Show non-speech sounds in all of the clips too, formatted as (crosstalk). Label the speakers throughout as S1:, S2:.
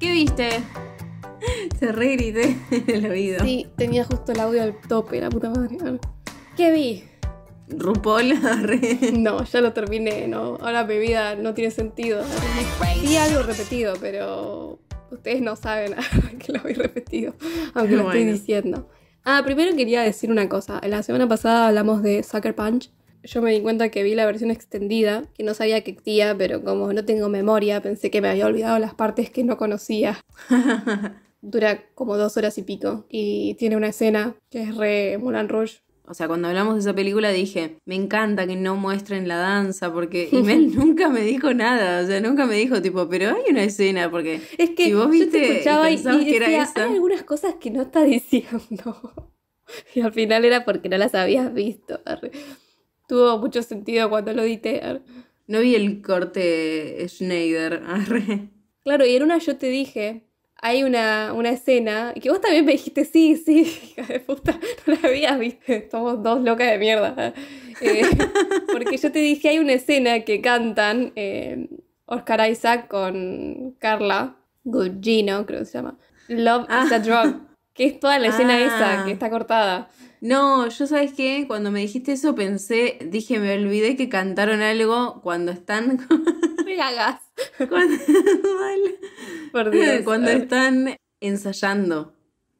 S1: ¿Qué viste? (laughs) Se grité (laughs) en el oído. Sí, tenía
S2: justo el audio al tope, la puta madre. ¿Qué vi? RuPaul. (laughs) no, ya lo terminé, no. Ahora mi vida no tiene sentido. Vi algo repetido, pero ustedes no saben que lo vi repetido, aunque lo estoy diciendo. Ah, primero quería decir una cosa. La semana pasada hablamos de Sucker Punch yo me di cuenta que vi la versión extendida, que no sabía que existía, pero como no tengo memoria, pensé que me había olvidado las partes
S1: que no conocía. (laughs) Dura
S2: como dos horas y pico y tiene una escena que es
S1: re Moulin Rouge. O sea, cuando hablamos de esa película dije, me encanta que no muestren la danza, porque (laughs) Imel nunca me dijo nada, o sea, nunca me dijo tipo, pero hay una escena, porque es que yo te escuchaba y, que decía, era hay
S2: algunas cosas que no está diciendo. (laughs) y al final era porque no las habías visto
S1: tuvo mucho sentido cuando lo edité. No vi el corte Schneider. claro,
S2: y en una yo te dije, hay una, una escena que vos también me dijiste, sí, sí, (laughs) hija de puta, no la habías visto, somos dos locas de mierda. Eh, (laughs) porque yo te dije, hay una escena que cantan eh, Oscar Isaac con Carla
S1: Gugino, creo que se llama. Love is a ah. Drug, que es toda la escena ah. esa que está cortada. No, yo sabes qué, cuando me dijiste eso pensé, dije, me olvidé que cantaron algo cuando están... hagas. (laughs) Cuando... (laughs) cuando están ensayando.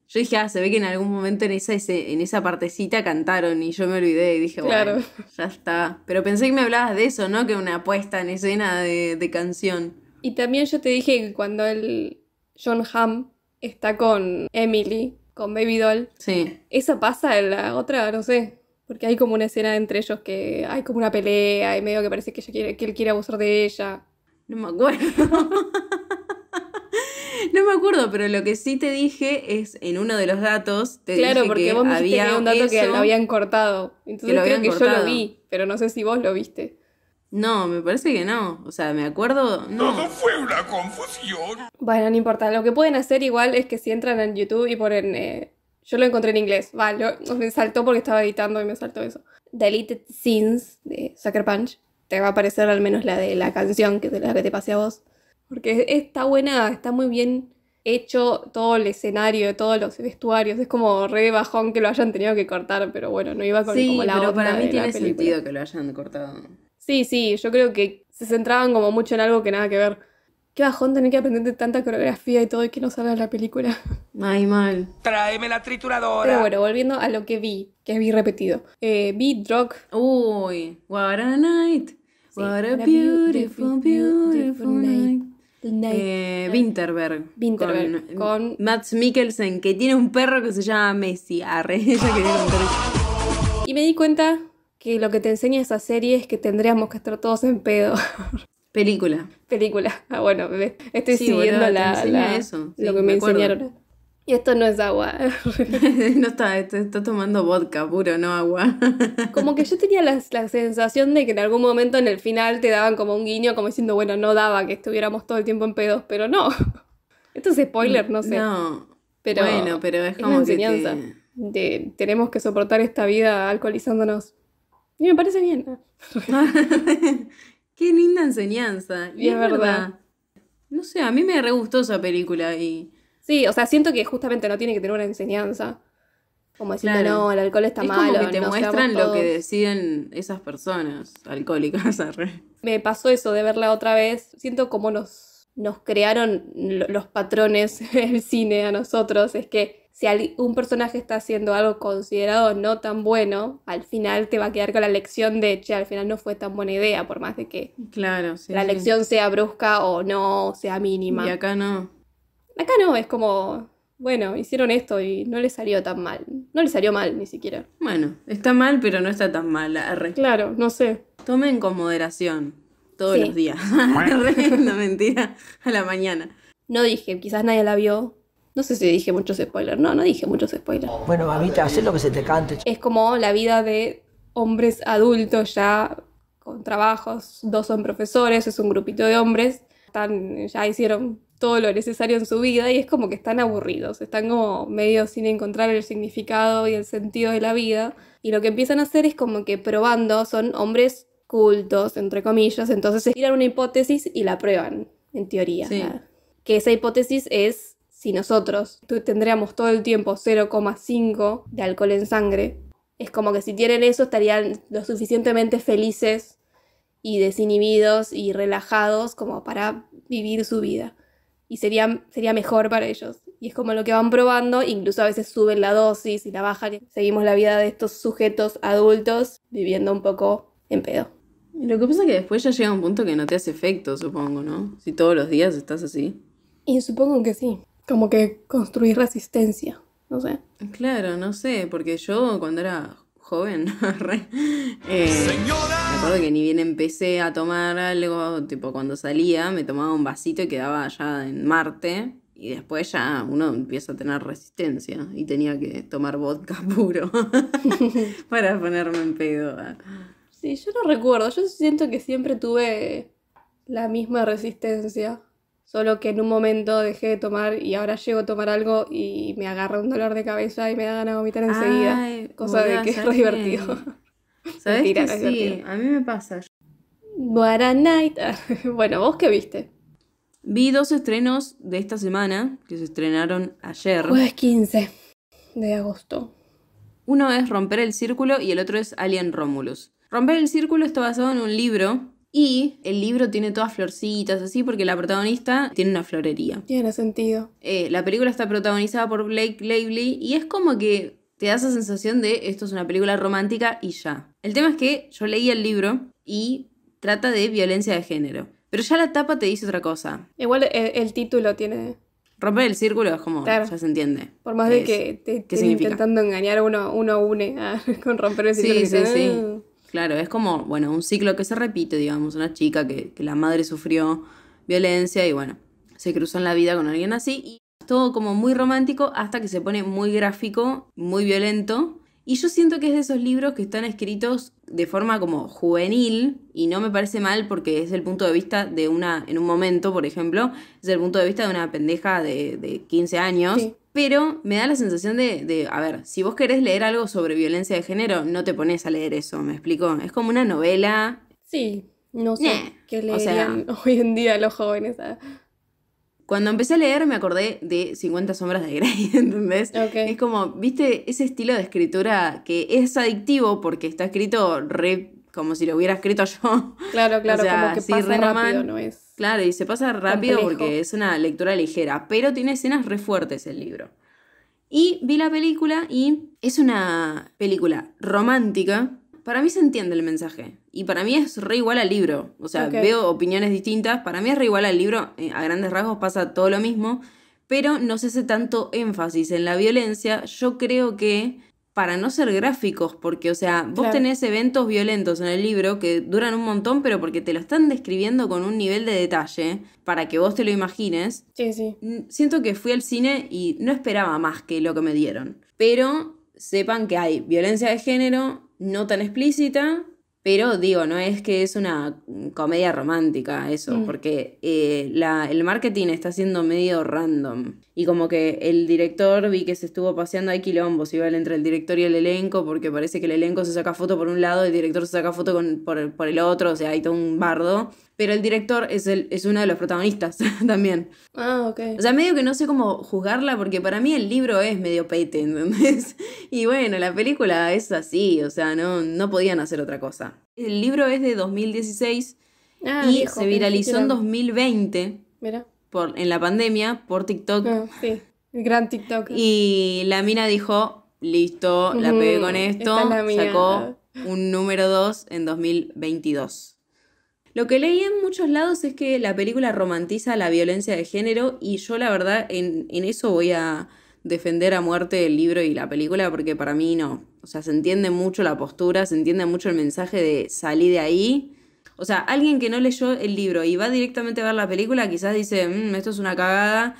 S1: Yo dije, ah, se ve que en algún momento en esa, en esa partecita cantaron y yo me olvidé y dije, bueno, ya está. Pero pensé que me hablabas de eso, ¿no? Que una apuesta en escena de, de canción. Y también yo te dije que cuando el John Hamm está con Emily, con Baby Doll. Sí.
S2: esa pasa en la otra, no sé. Porque hay como una escena entre ellos que hay como una pelea y medio que parece que, ella quiere, que él quiere abusar de ella. No me acuerdo. (laughs)
S1: no me acuerdo, pero lo que sí te dije es en uno de los datos. Te claro, porque vos me había un dato que lo habían
S2: cortado. Entonces creo que yo lo vi,
S1: pero no sé si vos lo viste. No, me parece que no. O sea, me acuerdo. No. no
S2: fue una confusión. Bueno, no importa. Lo que pueden hacer igual es que si entran en YouTube y ponen. Eh, yo lo encontré en inglés. Va, me saltó porque estaba editando y me saltó eso. Deleted Scenes de Sucker Punch. Te va a aparecer al menos la de la canción, que es la que te pasé a vos. Porque está buena, está muy bien hecho todo el escenario, todos los vestuarios. Es como re bajón que lo hayan tenido
S1: que cortar, pero bueno, no iba con como la pero para mí tiene sentido que lo hayan cortado.
S2: Sí, sí, yo creo que se centraban como mucho en algo que nada que ver. Qué bajón tener que aprender de tanta coreografía y todo y que no salga la película.
S1: (laughs) Ay, mal. Tráeme la trituradora. Pero bueno,
S2: volviendo a lo que vi, que vi repetido. Eh, vi Drog. Uy, what a night.
S1: what a beautiful,
S2: beautiful, night.
S1: Eh, Winterberg. Winterberg. Con, con, Mikkelsen, que tiene un perro que se llama Messi. Arre, (laughs) Y me di cuenta que lo que te enseña esa serie es que
S2: tendríamos que estar todos en pedo. (laughs) Película. Película. Ah, bueno, Estoy siguiendo lo que me, enseñaron. Y esto no es agua.
S1: (laughs) no está, está, tomando vodka puro, no agua.
S2: (laughs) como que yo tenía la, sensación de que en algún momento en el final te daban como un guiño, como diciendo, bueno, no daba que estuviéramos todo el tiempo en pedos, pero no. Esto es spoiler, no sé. No. Pero bueno, pero es como enseñanza que tenemos que soportar esta vida alcoholizándonos.
S1: Y me parece bien.
S2: (laughs)
S1: Qué linda enseñanza. Y, es, verdad. No sé, a mí me re gustó esa película y.
S2: Sí, o sea, siento que justamente no tiene que tener una enseñanza. Como decir no, el alcohol está malo. Como que te muestran lo que
S1: deciden esas personas alcohólicas. (laughs)
S2: me pasó eso de verla otra vez. Siento como nos, nos crearon los patrones (laughs) del cine a nosotros. Es que si un personaje está haciendo algo considerado no tan bueno, al final te va a quedar con la lección de, che, al final no fue tan buena idea, por más de que
S1: claro, la lección
S2: sea brusca o no, sea mínima. Y acá no. Acá no, es como, bueno, hicieron esto y no le salió tan mal.
S1: No le salió mal ni siquiera. Bueno, está mal, pero no está tan mal. Claro, no sé. Tomen con moderación todos los días. (laughs) no mentira, a la mañana.
S2: No dije, quizás nadie la vio, no sé si dije muchos spoilers. No, no dije muchos spoilers.
S1: Bueno, mamita, haz lo que se te cante.
S2: Es como la vida de hombres adultos ya con trabajos. Dos son profesores, es un grupito de hombres. Están, ya hicieron todo lo necesario en su vida y es como que están aburridos. Están como medio sin encontrar el significado y el sentido de la vida. Y lo que empiezan a hacer es como que probando, son hombres cultos, entre comillas. Entonces tiran una hipótesis y la prueban, en teoría. Que esa hipótesis es si nosotros tendríamos todo el tiempo 0,5 de alcohol en sangre, es como que si tienen eso estarían lo suficientemente felices y desinhibidos y relajados como para vivir su vida. Y sería, sería mejor para ellos. Y es como lo que van probando, incluso a veces suben la dosis y la bajan. seguimos la vida de estos sujetos adultos viviendo un poco en pedo.
S1: lo que pasa es que después ya llega un punto que no te hace efecto, supongo, ¿no? Si todos los días estás así.
S2: Y supongo que sí como que construir resistencia,
S1: no sé. Claro, no sé, porque yo cuando era joven, (laughs) eh, me que ni bien empecé a tomar algo, tipo cuando salía, me tomaba un vasito y quedaba allá en Marte. Y después ya uno empieza a tener resistencia y tenía que tomar vodka (laughs) puro (laughs) para ponerme en pedo.
S2: Sí, yo no recuerdo, yo siento que siempre tuve la misma resistencia solo que en un momento dejé de tomar y ahora llego a tomar algo y me agarra un dolor de cabeza y me da ganas de vomitar enseguida. cosa de que es divertido. (laughs) ¿Sabes que sí,
S1: a mí me pasa.
S2: What night.
S1: (laughs) bueno, ¿vos qué viste? Vi dos estrenos de esta semana que se estrenaron ayer. Jueves
S2: 15 de agosto.
S1: Uno es Romper el Círculo y el otro es Alien Romulus. Romper el Círculo está basado en un libro y el libro tiene todas florcitas, así, porque la protagonista tiene una florería.
S2: Tiene sentido.
S1: Eh, la película está protagonizada por Blake Lively y es como que te da esa sensación de esto es una película romántica y ya. El tema es que yo leí el libro y trata de violencia de género. Pero ya la tapa te dice otra cosa.
S2: Igual eh, el, título tiene
S1: romper el círculo es como, claro. ya se entiende.
S2: Por más de que te intentando engañar,
S1: uno, uno une (laughs) con romper el círculo. Sí, sí, sí. Ah". Claro, es como, bueno, un ciclo que se repite, digamos, una chica que, que la madre sufrió violencia y bueno, se cruzó en la vida con alguien así y es todo como muy romántico hasta que se pone muy gráfico, muy violento y yo siento que es de esos libros que están escritos de forma como juvenil, y no me parece mal porque es el punto de vista de una, en un momento, por ejemplo, es el punto de vista de una pendeja de, de 15 años. Pero me da la sensación de, de, a ver, si vos querés leer algo sobre violencia de género, no te pones a leer eso, ¿me explico? Es como una novela.
S2: Sí, no sé qué leerían (laughs) hoy en día los jóvenes. A ¿eh?
S1: Cuando empecé a leer me acordé de 50 sombras de Grey, (laughs) ¿entendés? Es como, viste, ese estilo de escritura que es adictivo porque está escrito re como si lo hubiera escrito yo. (laughs) Claro, claro, como que pasa rápido, no es. Claro, y se pasa rápido porque es una lectura ligera, pero tiene escenas re fuertes el libro. Y vi la película y es una película romántica, para mí se entiende el mensaje. Y para mí es re igual al libro. O sea, veo opiniones distintas. Para mí es re igual al libro. Eh, a grandes rasgos pasa todo lo mismo. Pero no se hace tanto énfasis en la violencia. Yo creo que para no ser gráficos, porque, o sea, vos tenés eventos violentos en el libro que duran un montón, pero porque te lo están describiendo con un nivel de detalle para que vos te lo imagines. Sí, sí. Siento que fui al cine y no esperaba más que lo que me dieron. Pero sepan que hay violencia de género, no tan explícita, pero digo, no es que es una comedia romántica eso, mm. porque eh, la, el marketing está siendo medio random. Y como que el director vi que se estuvo paseando, hay quilombos igual entre el director y el elenco, porque parece que el elenco se saca foto por un lado, y el director se saca foto con, por, por, el otro, o sea, hay todo un bardo. Pero el director es, el, es uno de los protagonistas (laughs) también. Ah, ok. O sea, medio que no sé cómo juzgarla porque para mí el libro es medio pete, (laughs) Y bueno, la película es así, o sea, no, no podían hacer otra cosa. El libro es de 2016 ah, y se viralizó en 2020 Mira. Por, en la pandemia por TikTok. Ah, sí, el gran TikTok. Y la mina dijo, listo, la pegué con esto, sacó un número 2 en 2022. Lo que leí en muchos lados es que la película romantiza la violencia de género y yo la verdad en, eso voy a defender a muerte el libro y la película porque para mí no. O sea, se entiende mucho la postura, se entiende mucho el mensaje de salí de ahí. O sea, alguien que no leyó el libro y va directamente a ver la película quizás dice, mm, esto es una cagada.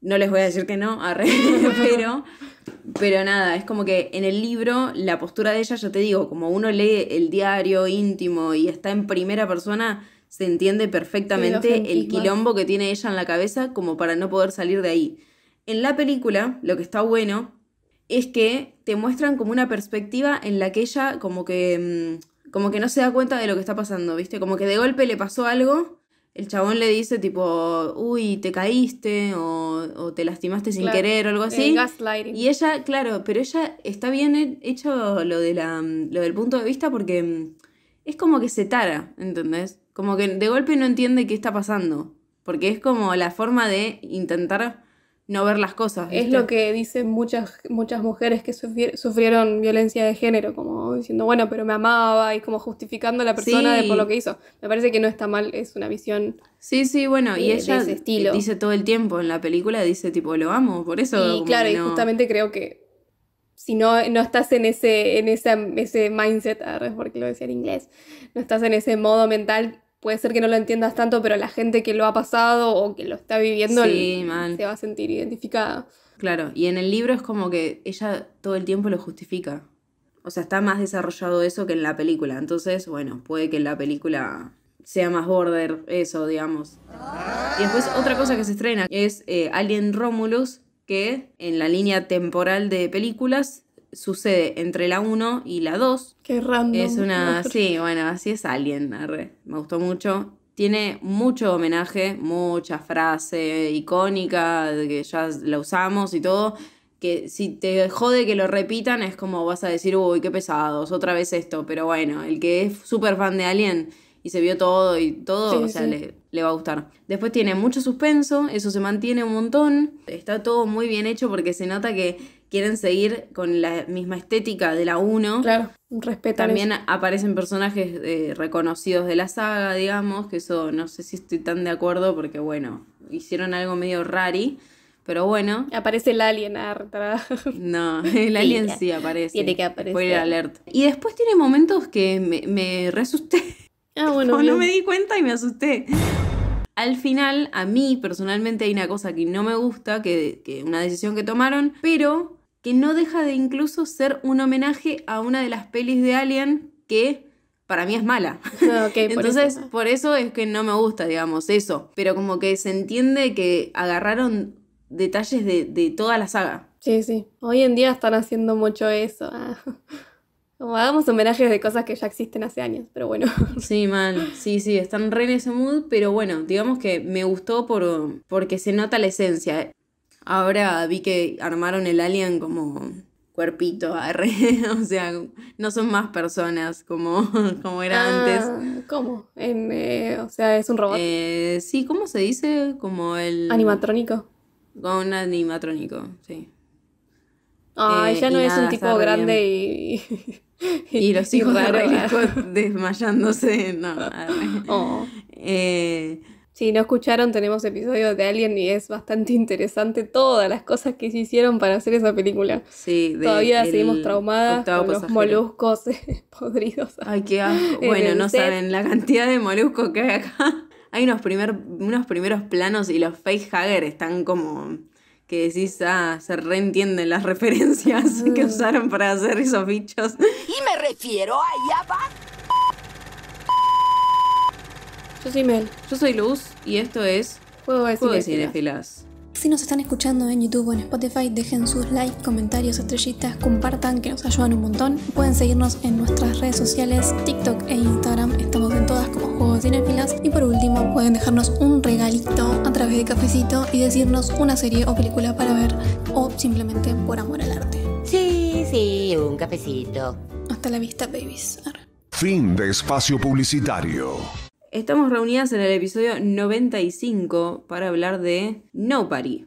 S1: No les voy a decir que no, (laughs) pero... Pero nada, es como que en el libro la postura de ella, yo te digo, como uno lee el diario íntimo y está en primera persona, se entiende perfectamente el quilombo que tiene ella en la cabeza como para no poder salir de ahí. En la película, lo que está bueno es que te muestran como una perspectiva en la que ella como que mm, como que no se da cuenta de lo que está pasando, ¿viste? Como que de golpe le pasó algo el chabón le dice tipo, uy, te caíste o, o te lastimaste sin querer o algo así. y ella, claro, pero ella está bien hecho lo, de la, lo del punto de vista porque mm, es como que se tara, ¿entendés? Como que de golpe no entiende qué está pasando. Porque es como la forma de intentar no ver las cosas. Es lo que
S2: dicen muchas, muchas mujeres que sufrieron violencia de género, como diciendo, bueno, pero me amaba y como justificando a la persona de por lo que hizo. Me parece que no está mal, es una visión. Sí, sí, bueno, y ella
S1: dice todo el tiempo en la película, dice tipo, lo amo, por eso. Y claro, y justamente
S2: creo que si no, no estás en ese, en ese ese mindset, porque lo decía en inglés, no estás en ese modo mental, puede ser que no lo entiendas tanto, pero la gente que lo ha pasado o que lo está viviendo se va a sentir identificada.
S1: Claro, y en el libro es como que ella todo el tiempo lo justifica. O sea, está más desarrollado eso que en la película. Entonces, bueno, puede que en la película sea más border eso, digamos. Y después otra cosa que se estrena es eh, Alien Romulus, que en la línea temporal de películas sucede entre la 1 y la 2. Qué random. Es una. Sí, bueno, así es Alien. Me gustó mucho. Tiene mucho homenaje, mucha frase icónica que ya la usamos y todo. Que si te jode que lo repitan, es como vas a decir, uy, qué pesados, otra vez esto. Pero bueno, el que es súper fan de Alien y se vio todo y todo, o sea, le, le, va a gustar. Después tiene mucho suspenso, eso se mantiene un montón. Está todo muy bien hecho porque se nota que quieren seguir con la misma estética de la 1. Claro,
S2: respetan. También
S1: aparecen personajes eh, reconocidos de la saga, digamos, que eso no sé si estoy tan de acuerdo porque, bueno, hicieron algo medio rari. Pero bueno. Aparece el alien retrasar. (laughs) No, el alien sí, aparece. Tiene que aparecer. el alert. Y después tiene momentos que me, me resusté. Ah, bueno. no me di cuenta y me asusté. Al final, a mí personalmente hay una cosa que no me gusta, que, que una decisión que tomaron, pero que no deja de incluso ser un homenaje a una de las pelis de Alien que para mí es mala. Ah, (laughs) Entonces, por eso. es que no me gusta, digamos, eso. Pero como que se entiende que agarraron detalles de, toda la saga.
S2: Sí, sí. Hoy en día están haciendo mucho eso. Ah. (laughs) Como hagamos homenajes de cosas que ya existen hace años,
S1: pero bueno. (laughs) Sí, man. Sí, sí, están re en ese mood, pero bueno, digamos que me gustó por, porque se nota la esencia. Ahora vi que armaron el alien como cuerpito, (laughs) o sea, no son más personas como, (laughs) como era ah,
S2: antes. ¿Cómo?
S1: Eh, o sea, es un robot. Eh, sí, ¿cómo se dice? Como el... Animatrónico. Con un animatrónico, sí.
S2: Ay, eh, ya no es un tipo grande
S1: y... (laughs) y... los hijos de desmayándose, no. Oh.
S2: Si no escucharon, tenemos episodios de Alien y es bastante (laughs) interesante todas las cosas que se hicieron para hacer esa película. Sí, Todavía seguimos traumadas con los moluscos (laughs) podridos. Ay, qué asco. Bueno, no saben la
S1: cantidad de moluscos que hay acá. (laughs) Hay unos, primer, unos primeros planos y los facehugger están como que decís, ah, se reentienden las referencias que mm. usaron para hacer esos bichos. Y me refiero a abajo. Yo soy Mel. Yo soy Luz y esto es Juego de, Cinefilas.
S2: Si nos están escuchando en YouTube o en Spotify, dejen sus likes, comentarios, estrellitas, compartan, que nos ayudan un montón. Pueden seguirnos en nuestras redes sociales, TikTok e Instagram, estamos en todas como Juego de Cinefilas. Y por último, pueden dejarnos un regalito a través de cafecito y decirnos una serie o película para ver o simplemente por amor al arte. Sí,
S1: sí, un cafecito. Hasta la vista, babies.
S2: Fin de espacio publicitario.
S1: Estamos reunidas en el episodio 95 para hablar de Nobody.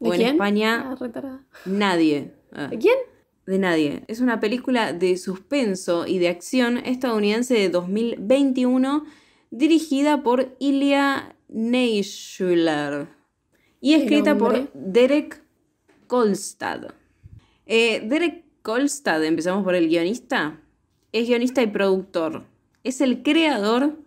S1: ¿De o en España, ah, Nadie. Ah. ¿De quién? De Nadie. Es una película de suspenso y de acción estadounidense de 2021 dirigida por Ilya Neischuler y escrita por Derek Kolstad. Eh, Derek Kolstad, empezamos por el guionista, es guionista y productor. Es el creador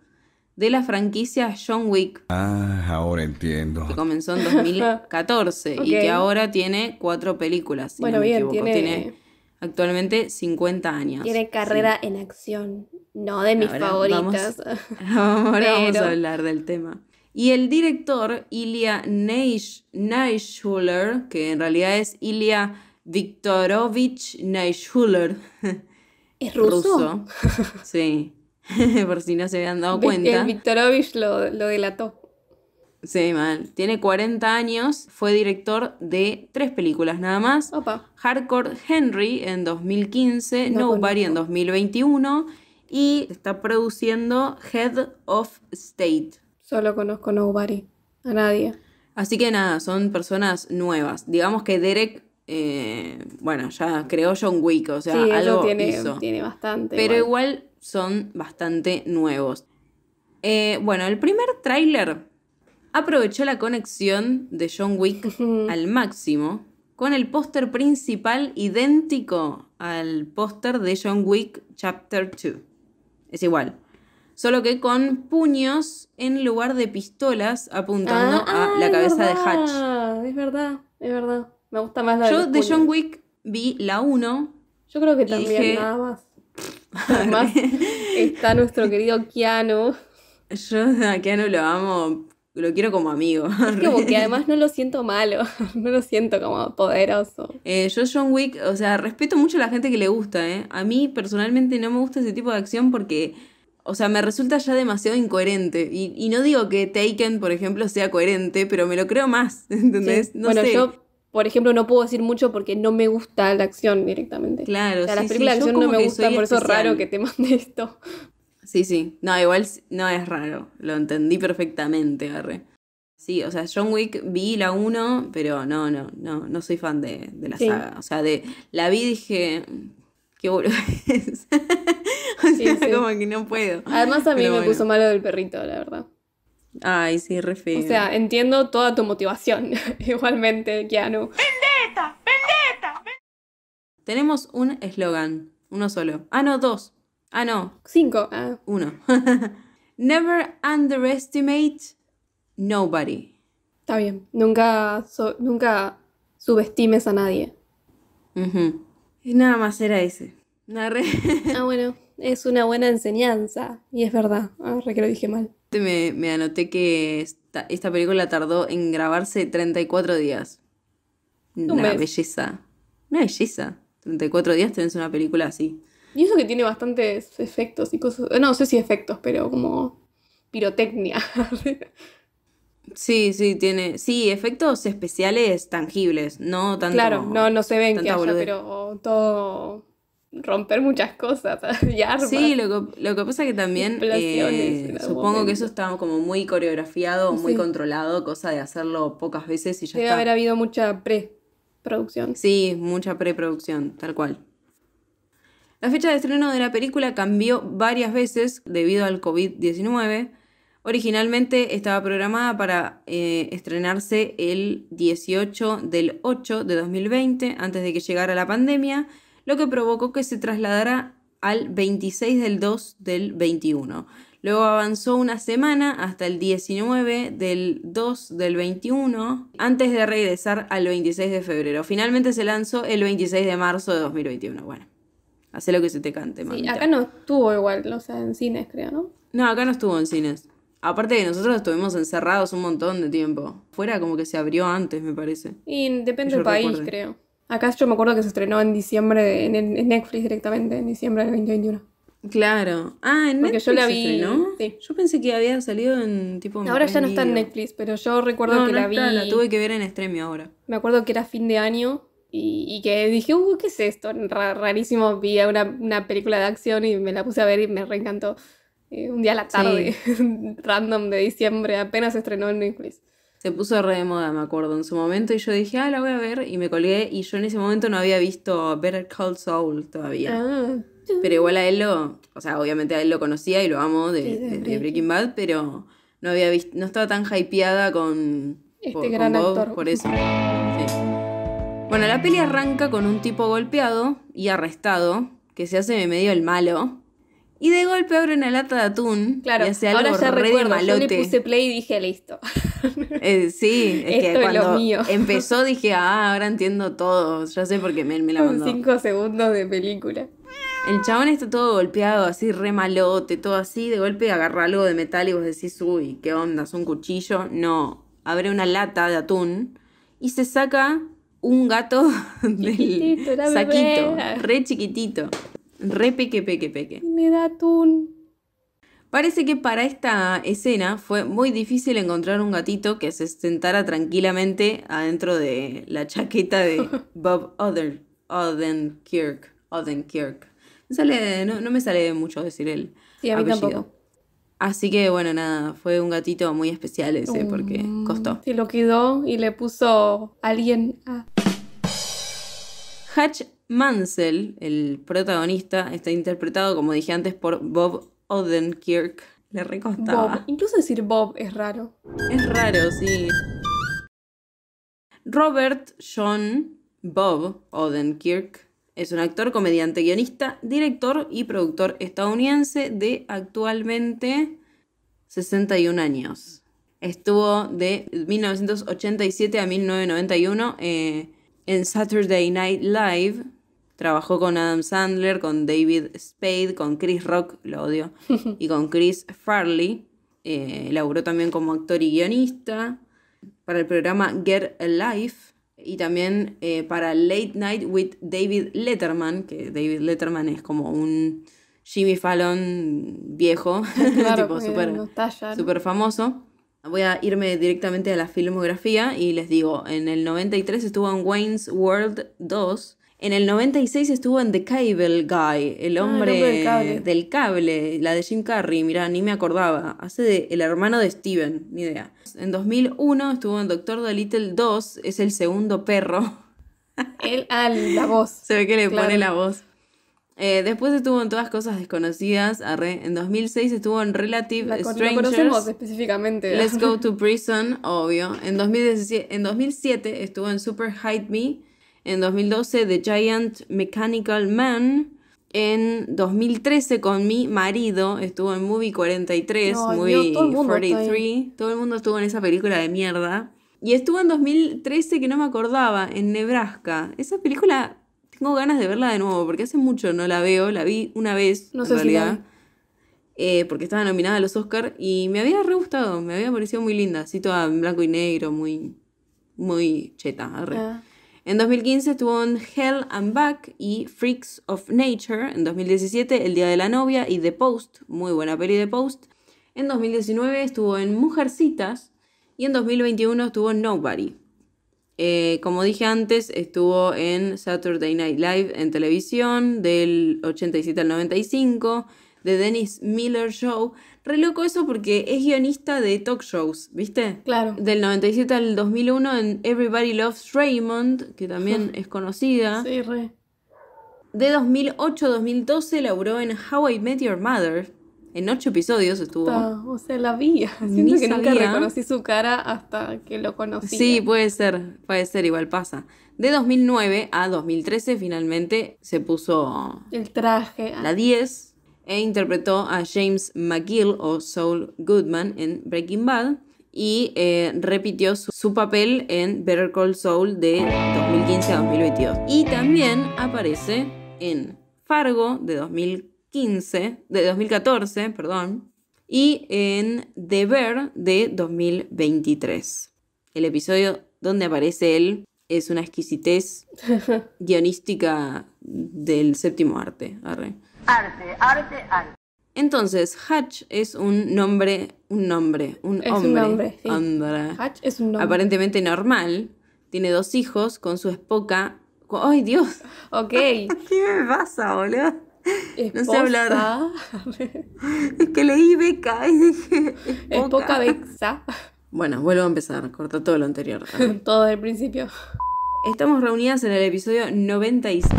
S1: de la franquicia John Wick. Ah, ahora entiendo. Que comenzó en 2014 (laughs) y que ahora tiene cuatro películas. bueno, bien, tiene... actualmente 50 años. Tiene carrera en acción, no de mis favoritas. (laughs) ahora vamos a hablar del tema. Y el director, Ilya Naishuller que en realidad es Ilya Viktorovich Naishuller (laughs) ¿Es ruso. Sí. (laughs) por si no se habían dado cuenta. Que eh, Viktorovich lo, lo delató. Sí, mal. Tiene 40 años, fue director de tres películas nada más. Opa. Hardcore Henry en 2015, no Nobody en 2021 y está produciendo Head of State. Solo conozco Nobody, a nadie. Así que nada, son personas nuevas. Digamos que Derek, eh, bueno, ya creó John Wick, o sea, sí, algo tiene, tiene
S2: bastante. Pero
S1: igual son bastante nuevos. Eh, bueno, el primer tráiler aprovechó la conexión de John Wick al máximo con el póster principal idéntico al póster de John Wick Chapter 2. Es igual. Solo que con puños en lugar de pistolas apuntando a ah, la cabeza de
S2: Hatch. Es verdad, es verdad. Me gusta más la Yo de, John
S1: Wick vi la 1.
S2: Yo creo que también, nada más. Además, (laughs) está nuestro querido Keanu.
S1: Yo a Keanu lo amo, lo quiero como amigo. Es
S2: como que (laughs) además no lo
S1: siento malo, (laughs) no lo siento como poderoso. Eh, yo John Wick, o sea, respeto mucho a la gente que le gusta, ¿eh? A mí personalmente no me gusta ese tipo de acción porque... O sea, me resulta ya demasiado incoherente. Y, no digo que Taken, por ejemplo, sea coherente, pero me lo creo más, ¿entendés? No bueno, yo
S2: por ejemplo, no puedo decir mucho porque no me gusta la acción directamente. Claro, sí, las películas de acción no me gustan, por eso es raro que te (laughs) mande esto.
S1: Sí, sí. No, igual no es raro. Lo entendí perfectamente, Arre. Sí, o sea, John Wick vi la 1, pero no, no, no, no soy fan de, la saga. O sea, de la vi dije, mm, qué boludo es. (laughs) como que no puedo. Además a mí me puso
S2: malo del perrito, la verdad.
S1: Ay, sí, refiero. O sea,
S2: entiendo toda tu motivación,
S1: (laughs) igualmente, Keanu. ¡Vendetta! ¡Vendetta! Tenemos un eslogan, uno solo. Ah, no, dos. Ah, no. Cinco. Ah. Uno. (laughs) Never underestimate nobody. Está bien. Nunca,
S2: nunca subestimes a nadie.
S1: nada más era ese.
S2: (laughs) ah, bueno. Es una buena enseñanza. Y es verdad. Ah, que lo dije mal
S1: me, anoté que esta, película tardó en grabarse 34 días. Una belleza. Una belleza. 34 días tenés una película así.
S2: Y eso que tiene bastantes efectos y cosas.
S1: No, sé si efectos, pero
S2: como pirotecnia. (laughs)
S1: sí, sí, tiene. Sí, efectos especiales tangibles, no tanto. Claro, no, no se ven que haya,
S2: pero todo romper muchas cosas (laughs) y Sí, lo
S1: que, pasa es que también eh, supongo que eso estaba como muy coreografiado, muy controlado, cosa de hacerlo pocas veces y ya Debe haber habido mucha preproducción. Sí, mucha preproducción, tal cual. La fecha de estreno de la película cambió varias veces debido al COVID-19. Originalmente estaba programada para eh, estrenarse el 18 del 8 de 2020, antes de que llegara la pandemia, lo que provocó que se trasladara al 26 del 2 del 21. Luego avanzó una semana hasta el 19 del 2 del 21 antes de regresar al 26 de febrero. Finalmente se lanzó el 26 de marzo de 2021. Bueno, hace lo que se te cante, mamita. Sí, acá
S2: no estuvo igual, o sea, en cines creo, ¿no?
S1: No, acá no estuvo en cines. Aparte que nosotros estuvimos encerrados un montón de tiempo. Fuera como que se abrió antes, me parece.
S2: Y depende del país, creo. Acá yo me acuerdo que se estrenó en diciembre, en, Netflix directamente, en diciembre del 2021.
S1: Claro. Ah, en Netflix. yo la vi. Sí. Yo pensé que había salido en tipo. Ahora ya no está en Netflix, pero yo recuerdo que la vi. la tuve que ver en Extreme ahora.
S2: Me acuerdo que era fin de año y, y que dije, uy, uh, ¿qué es esto? rarísimo. Vi una, película de acción y me la puse a ver y me reencantó. Eh, un día a la tarde, (laughs) random de diciembre, apenas se estrenó en Netflix
S1: se puso re de moda, me acuerdo, en su momento, y yo dije, ah, la voy a ver, y me colgué, y yo en ese momento no había visto Better Call Saul todavía. Ah. Pero igual a él lo, o sea, obviamente a él lo conocía y lo amo de, Breaking Bad, pero no había visto, no estaba tan hypeada con, este gran por eso. Bueno, la peli arranca con un tipo golpeado y arrestado, que se hace medio el malo, y de golpe abre una lata de atún. Claro,
S2: y algo ahora ya recuerdo, malote. yo le puse play y dije, listo.
S1: Eh, sí, es (laughs) Esto es lo mío. (laughs) empezó dije, ah, ahora entiendo todo. Ya sé por qué me la mandó. cinco segundos de película. El chabón está todo golpeado, así re malote, todo así. De golpe agarra algo de metal y vos decís, uy, ¿qué onda? ¿Es un cuchillo? No, abre una lata de atún y se saca un gato (laughs) del saquito, re chiquitito. Re peque, peque, peque.
S2: Me da atún.
S1: Parece que para esta escena fue muy difícil encontrar un gatito que se sentara tranquilamente adentro de la chaqueta de (laughs) Bob Oden, Odenkirk. Odenkirk. sale, no, me sale mucho decir él. Sí, a mí Así que bueno, nada, fue un gatito muy especial ese porque mm, costó.
S2: Y lo quedó y le puso alguien a...
S1: Hatch Mansell, el protagonista, está interpretado, como dije antes, por Bob Odenkirk. Le recostaba. Bob.
S2: Incluso decir Bob es raro. Es raro, sí.
S1: Robert John Bob Odenkirk es un actor, comediante, guionista, director y productor estadounidense de actualmente 61 años. Estuvo de 1987 a 1991 eh, en Saturday Night Live Trabajó con Adam Sandler, con David Spade, con Chris Rock, lo odio, (laughs) y con Chris Farley. Eh, también como actor y guionista para el programa Get a Life y también eh, para Late Night with David Letterman, que David Letterman es como un Jimmy Fallon viejo, (laughs) (laughs) tipo súper
S2: eh, super
S1: famoso. Voy a irme directamente a la filmografía y les digo, en el 93 estuvo en Wayne's World 2, en el 96 estuvo en The Cable Guy, el ah, hombre, del, cable. la de Jim Carrey, mira, ni me acordaba. Hace de el hermano de Steven, ni idea. En 2001 estuvo en Doctor Little 2, es el segundo perro. Él, (laughs) ah, la voz. Se ve que le pone la voz. Eh, después estuvo en todas cosas desconocidas. En 2006 estuvo en Relative la, conocemos
S2: específicamente. Let's Go to
S1: (laughs) Prison, obvio. En, 2017, en 2007 estuvo en Super Hide Me en 2012 The Giant Mechanical Man, en 2013 con mi marido, estuvo en Movie 43, Movie todo 43, todo el mundo estuvo en esa película de mierda. Y estuvo en 2013 que no me acordaba, en Nebraska. Esa película tengo ganas de verla de nuevo, porque hace mucho no la veo, la vi una vez en realidad. Eh, porque estaba nominada a los Oscars y me había re gustado, me había parecido muy linda, así toda en blanco y negro, muy, muy cheta, ah. En 2015 estuvo en Hell and Back y Freaks of Nature. En 2017 El Día de la Novia y The Post, muy buena peli de Post. En 2019 estuvo en Mujercitas y en 2021 estuvo en Nobody. Eh, como dije antes, estuvo en Saturday Night Live en televisión del 87 al 95 de Dennis Miller Show. Re eso porque es guionista de talk shows, ¿viste? Claro. Del 97 al 2001 en Everybody Loves Raymond, que también es conocida. Sí, re. De 2008 a 2012 laburó en How I Met Your Mother. En ocho episodios estuvo.
S2: o sea, la vi. (laughs) nunca reconocí
S1: su cara hasta que lo conocí. Sí, puede ser, puede ser, igual pasa. De 2009 a 2013 finalmente se puso...
S2: El traje. La
S1: 10 e interpretó a James McGill o Saul Goodman en Breaking Bad y eh, repitió su, papel en Better Call Saul de 2015 a 2022. Y también aparece en Fargo de 2015, de 2014, perdón, y en The Bear de 2023. El episodio donde aparece él es una exquisitez (laughs) guionística del séptimo arte. Arte, arte, arte. Entonces, Hatch es un nombre, un nombre, un es hombre. Un nombre, sí.
S2: Hatch es un nombre. Aparentemente
S1: normal. Tiene dos hijos con su espoca. ¡Ay, Dios! Ok. (laughs) ¿Qué me pasa, boludo? No sé hablar. (laughs) es que leí beca y dije. Espoca beca. Bueno, vuelvo a empezar. Corto todo lo anterior. (laughs) todo del principio. Estamos reunidas en el episodio 96.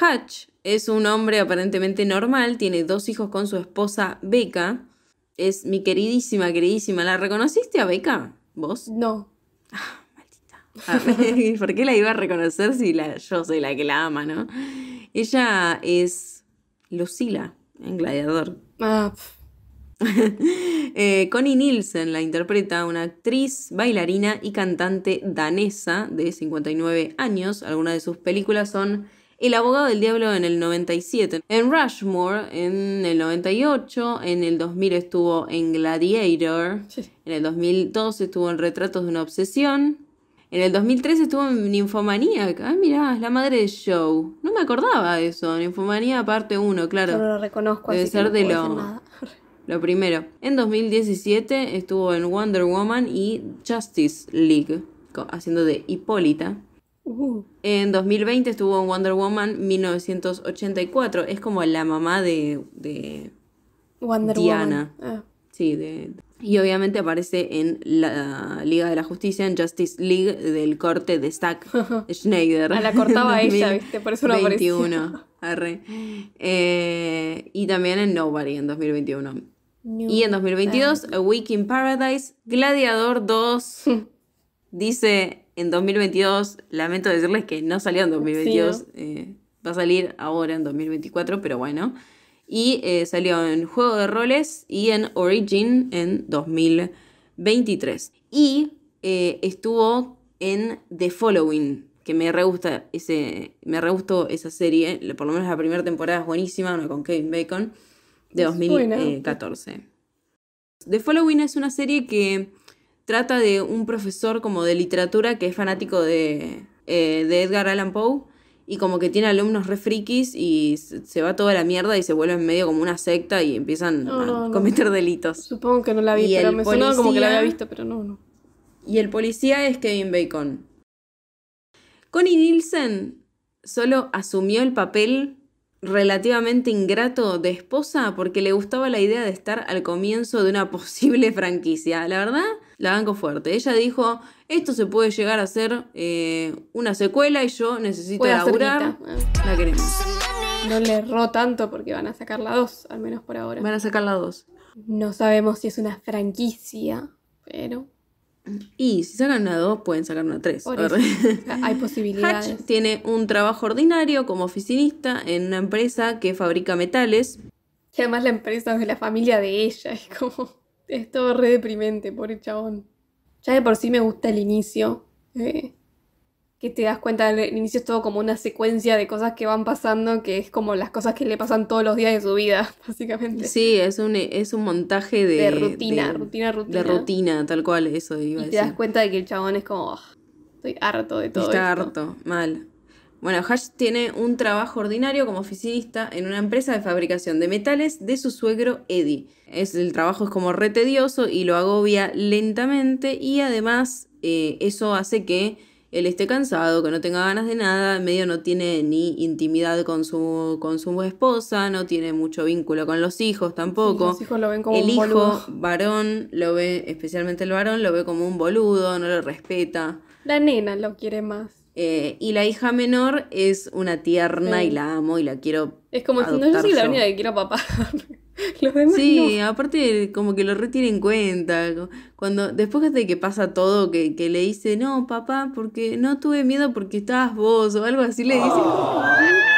S1: Hatch es un hombre aparentemente normal, tiene dos hijos con su esposa Beca. Es mi queridísima, queridísima. ¿La reconociste a Beca? ¿Vos? No. Ah, maldita. Ah, (laughs) ¿Por qué la iba a reconocer si la, yo soy la que la ama, no? Ella es Lucila en Gladiador. Ah, (laughs) eh, Connie Nielsen la interpreta, una actriz, bailarina y cantante danesa de 59 años. Algunas de sus películas son el abogado del diablo en el 97, en Rushmore en el 98, en el 2000 estuvo en Gladiator, en el 2002 estuvo en Retratos de una obsesión, en el 2003 estuvo en Ninfomanía. Ay, ah, mirá, es la madre de Joe. No me acordaba de eso. Ninfomanía parte 1, claro. Yo no lo reconozco. Debe ser de Lo primero. En 2017 estuvo en Wonder Woman y Justice League, haciendo de Hipólita. Uh. En 2020 estuvo en Wonder Woman 1984. Es como la mamá de, Diana. Ah. y obviamente aparece en la Liga de la Justicia, en Justice League del corte de Stack (laughs) Schneider. Ah, la cortaba (laughs) ella, ¿viste? Por eso no 21, Eh, y también en Nobody en 2021. y en 2022, A Week in Paradise, Gladiador 2. (laughs) dice en 2022. Lamento decirles que no salió en 2022. Eh, va a salir ahora en 2024, pero bueno. Y eh, salió en Juego de Roles y en Origin en 2023. Y eh, estuvo en The Following, que me re ese, me re gustó esa serie, por lo menos la primera temporada es buenísima, con Kevin Bacon, de 2014. The Following es una serie que Trata de un profesor como de literatura que es fanático eh, de, Edgar Allan Poe y como que tiene alumnos re frikis y se va toda la mierda y se vuelve en medio como una secta y empiezan a cometer delitos. Supongo que no la vi, pero me como que la había visto, pero no, no. Y el policía es Kevin Bacon. Connie Nielsen solo asumió el papel relativamente ingrato de esposa porque le gustaba la idea de estar al comienzo de una (laughs) posible franquicia. La verdad, la banco fuerte. Ella dijo, esto se puede llegar a ser eh, una secuela y yo necesito laburar. La queremos. No
S2: le erró tanto porque van a sacar la 2, al menos por ahora. Van a sacar la 2. No sabemos si es una franquicia, pero...
S1: Y si sacan una 2, pueden sacar una 3. (laughs) Hay posibilidades. Hatch tiene un trabajo ordinario como oficinista en una empresa que fabrica metales. Y además la empresa es de la familia de ella, es como
S2: es todo re deprimente, pobre chabón.
S1: Ya de por sí me gusta el inicio.
S2: Eh, que te das cuenta, el inicio es todo como una secuencia de cosas que van pasando, que es como las cosas que le pasan todos los días de su vida, (laughs) básicamente. Sí,
S1: es un, es un montaje de, rutina, rutina, rutina. De rutina, tal cual, eso y Te das
S2: cuenta de que el chabón es como, ah, estoy
S1: harto de todo. Está harto, mal. Bueno, Hash tiene un trabajo ordinario como oficinista en una empresa de fabricación de metales de su suegro Eddie. Es, el trabajo es como re y lo agobia lentamente y además eh, eso hace que él esté cansado, que no tenga ganas de nada, medio no tiene ni intimidad con su, con su esposa, no tiene mucho vínculo con los hijos tampoco. los hijos
S2: lo ven como el hijo,
S1: varón, lo ve, especialmente el varón, lo ve como un boludo, no lo respeta.
S2: La nena lo quiere más.
S1: Eh, y la hija menor es una tierna y la amo y la quiero. Es como diciendo, yo soy la única que quiero papá. (laughs) sí, aparte como que lo retiene en cuenta. Cuando, después de que pasa todo, que, le dice, no, papá, porque no tuve miedo porque estabas vos o algo así, le dice, oh.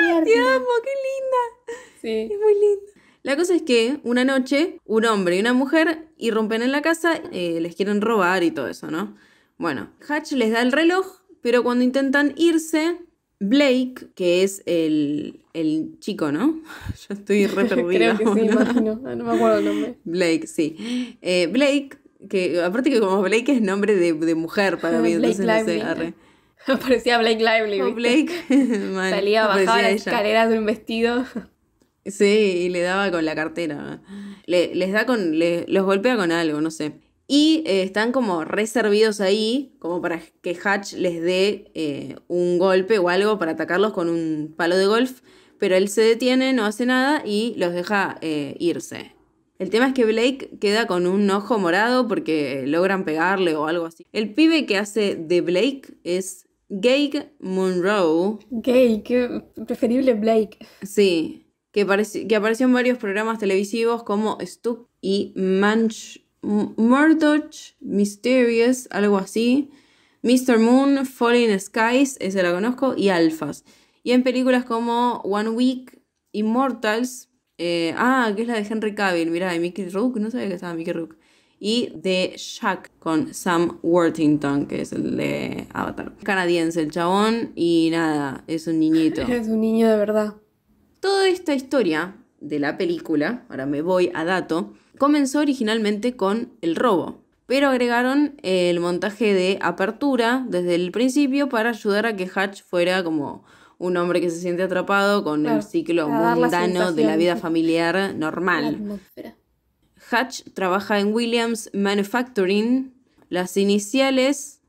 S1: te amo, qué linda. Sí. Es muy linda. La cosa es que una noche un hombre y una mujer irrumpen en la casa, eh, les quieren robar y todo eso, ¿no? Bueno, Hatch les da el reloj pero cuando intentan irse, Blake, que es el, el chico, ¿no? (laughs) Yo estoy re (laughs) perdida. Creo que sí, imagino. Ah, no, me acuerdo el nombre. (laughs) Blake, sí. Eh, Blake, que aparte que como Blake es nombre de, de mujer para mí, Blake entonces no sé, arre.
S2: Parecía Blake Lively. ¿viste?
S1: Blake salía, bajaba las escaleras
S2: de un vestido.
S1: Sí, y le daba con la cartera. Le, les da con. Le, los golpea con algo, no sé. Y eh, están como reservidos ahí, como para que Hatch les dé eh, un golpe o algo para atacarlos con un palo de golf. Pero él se detiene, no hace nada y los deja eh, irse. El tema es que Blake queda con un ojo morado porque logran pegarle o algo así. El pibe que hace de Blake es Gage Monroe. Gage, preferible Blake. Sí, que, que apareció en varios programas televisivos como Stuck y Munch... Murdoch Mysterious, algo así. Mr. Moon, Falling Skies, ese la conozco, y Alphas. Y en películas como One Week, Immortals, eh, ah, que es la de Henry Cavill, Mira, de Mickey Rook, no sabía que estaba Mickey Rook. Y de Jack con Sam Worthington, que es el de Avatar. Canadiense el chabón y nada, es un niñito. (laughs) Es un niño de verdad. Toda esta historia de la película, ahora me voy a dato, comenzó originalmente con el robo, pero agregaron el montaje de apertura desde el principio para ayudar a que Hatch fuera como un hombre que se siente atrapado con el ciclo mundano de la vida familiar normal. Hatch trabaja en Williams Manufacturing. Las iniciales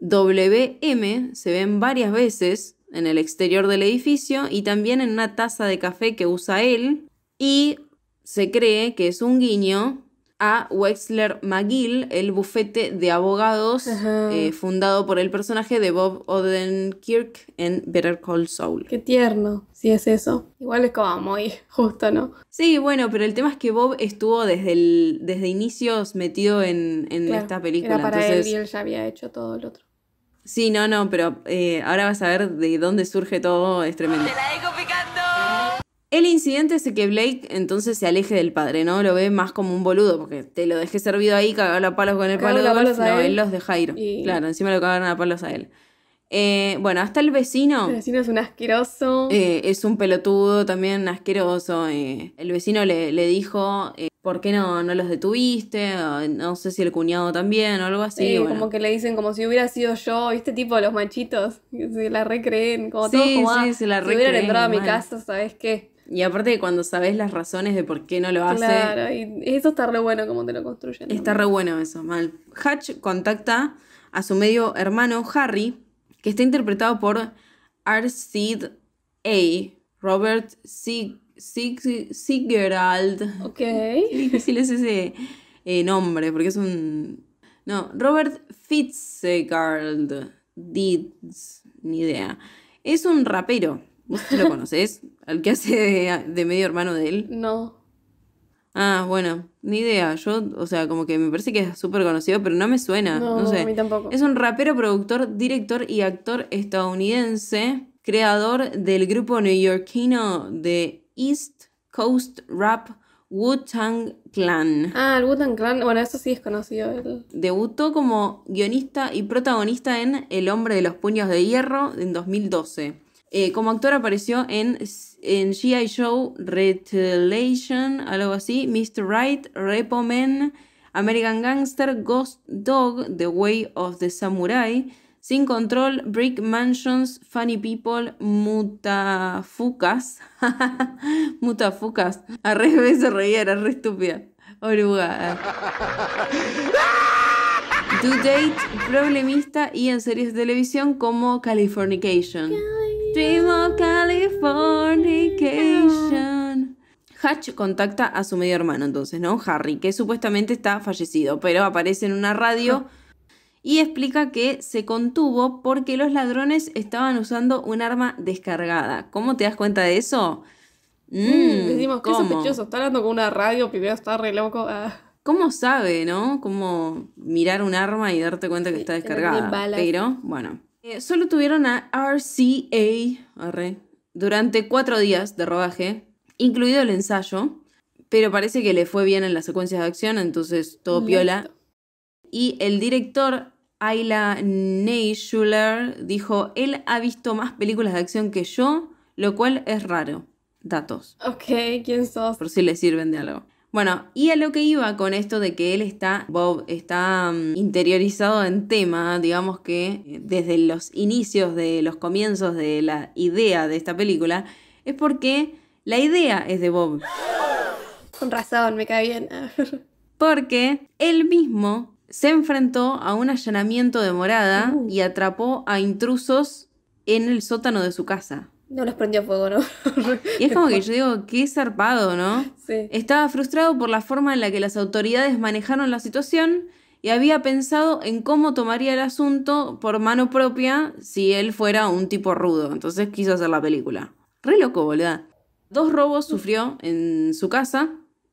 S1: WM se ven varias veces en el exterior del edificio y también en una taza de café que usa él y se cree que es un guiño a Wexler McGill, el bufete de abogados eh, fundado por el personaje de Bob Odenkirk en Better Call Saul. Qué
S2: tierno, si es eso. Igual es como muy justo, ¿no?
S1: Sí, bueno, pero el tema es que Bob estuvo desde, el, desde inicios metido en, en esta película. Era para él
S2: ya había hecho todo el otro.
S1: Sí, no, no, pero eh, ahora vas a ver de dónde surge todo, es tremendo. El incidente hace que Blake entonces se aleje del padre, ¿no? Lo ve más como un boludo, porque te lo dejé servido ahí, cagaron a palos con el palo de golf. No, él. los deja ir. Claro, encima lo cagaron a palos a él. Eh, bueno, hasta el vecino. El vecino es un asqueroso. Eh, es un pelotudo también asqueroso. Eh. El vecino le, dijo, ¿por qué no, no los detuviste? no sé si el cuñado también o algo así. Sí, como que le dicen como si hubiera sido yo, ¿viste? Tipo los
S2: machitos, que se la recreen, como sí, como, ah, se la si hubieran entrado a mi casa, ¿sabes qué?
S1: Y aparte de cuando sabes las razones de por qué no lo hace. Claro, y eso está re bueno como te lo construyen. Está re bueno eso, mal. Hatch contacta a su medio hermano Harry, que está interpretado por Arcid A. Robert Sig Sig Ok. (laughs) difícil es ese eh, nombre, porque es un. No, Robert Fitzgerald. Dids. Ni idea. Es un rapero ¿Vos lo conoces? ¿Al que hace de, medio hermano de él? No. Ah, bueno, ni idea. Yo, o sea, como que me parece que es súper conocido, pero no me suena. No, A mí tampoco. Es un rapero, productor, director y actor estadounidense, creador del grupo neoyorquino de East Coast Rap Wu-Tang Clan. Ah, el Wu-Tang Clan, bueno,
S2: eso sí es conocido.
S1: Debutó como guionista y protagonista en El hombre de los puños de hierro en 2012. Eh, como actor apareció en, en G.I. Show, Retaliation, algo así, Mr. Right, Repo Man, American Gangster, Ghost Dog, The Way of the Samurai, Sin Control, Brick Mansions, Funny People, Mutafukas mutafucas. arrebesa (laughs) se reía, era re estúpida. Oruga. (laughs) Due Date, Problemista y en series de televisión como Californication. Dream of Californication. Hatch contacta a su medio hermano entonces, ¿no? Harry, que supuestamente está fallecido, pero aparece en una radio ah. y explica que se contuvo porque los ladrones estaban usando un arma descargada. ¿Cómo te das cuenta de eso? Mm, mm, decimos que sospechoso, está hablando con una radio, primero está re loco. Ah". ¿Cómo sabe, no? Cómo mirar un arma y darte cuenta que está descargada. Pero, bueno. Eh, solo tuvieron a RCA durante cuatro días de rodaje, incluido el ensayo. Pero parece que le fue bien en las secuencias de acción, entonces todo piola. Y el director Ayla Neischuler dijo: Él ha visto más películas de acción que yo, lo cual es raro. Datos. Ok, ¿quién sos? Por si le sirven de algo. Bueno, y a lo que iba con esto de que él está, Bob está mm, interiorizado en tema, digamos que eh, desde los inicios de los comienzos de la idea de esta película, es porque la idea es de Bob.
S2: Con razón, me cae bien. (laughs)
S1: porque él mismo se enfrentó a un allanamiento de morada uh. y atrapó a intrusos en el sótano de su casa.
S2: No los prendió fuego, ¿no?
S1: (laughs) y es como que yo digo, qué zarpado, ¿no? Sí. Estaba frustrado por la forma en la que las autoridades manejaron la situación y había pensado en cómo tomaría el asunto por mano propia si él fuera un tipo rudo. Entonces quiso hacer la película. Re loco, boluda. Dos robos sufrió en su casa,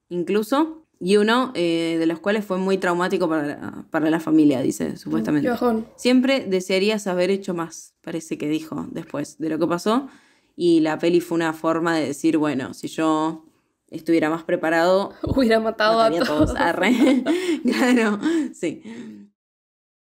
S1: incluso, y uno eh, de los cuales fue muy traumático para la, para la familia, dice, mm, supuestamente. Siempre desearía saber hecho más, parece que dijo después de lo que pasó. Y la peli fue una forma de decir, bueno, si yo estuviera más preparado, (laughs) hubiera matado a todos. (laughs) (laughs) claro, sí.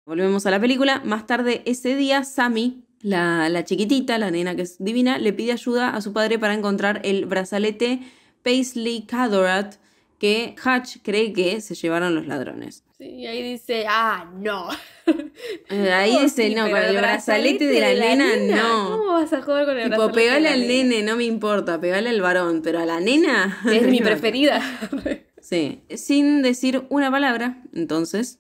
S1: Volvemos a la película. Más tarde ese día, Sammy, la, chiquitita, la nena que es divina, le pide ayuda a su padre para encontrar el brazalete Paisley Cadorat que Hatch cree que se llevaron los ladrones
S2: y ahí dice, ah, no. (laughs)
S1: Eh, ahí dice, no, con el brazalete, de, la nena, no. ¿Cómo
S2: vas a jugar con el brazalete? Tipo, pegale al nene,
S1: no me importa, pegale al varón, pero a la nena. (laughs) Es mi preferida. sí, sin decir una palabra, entonces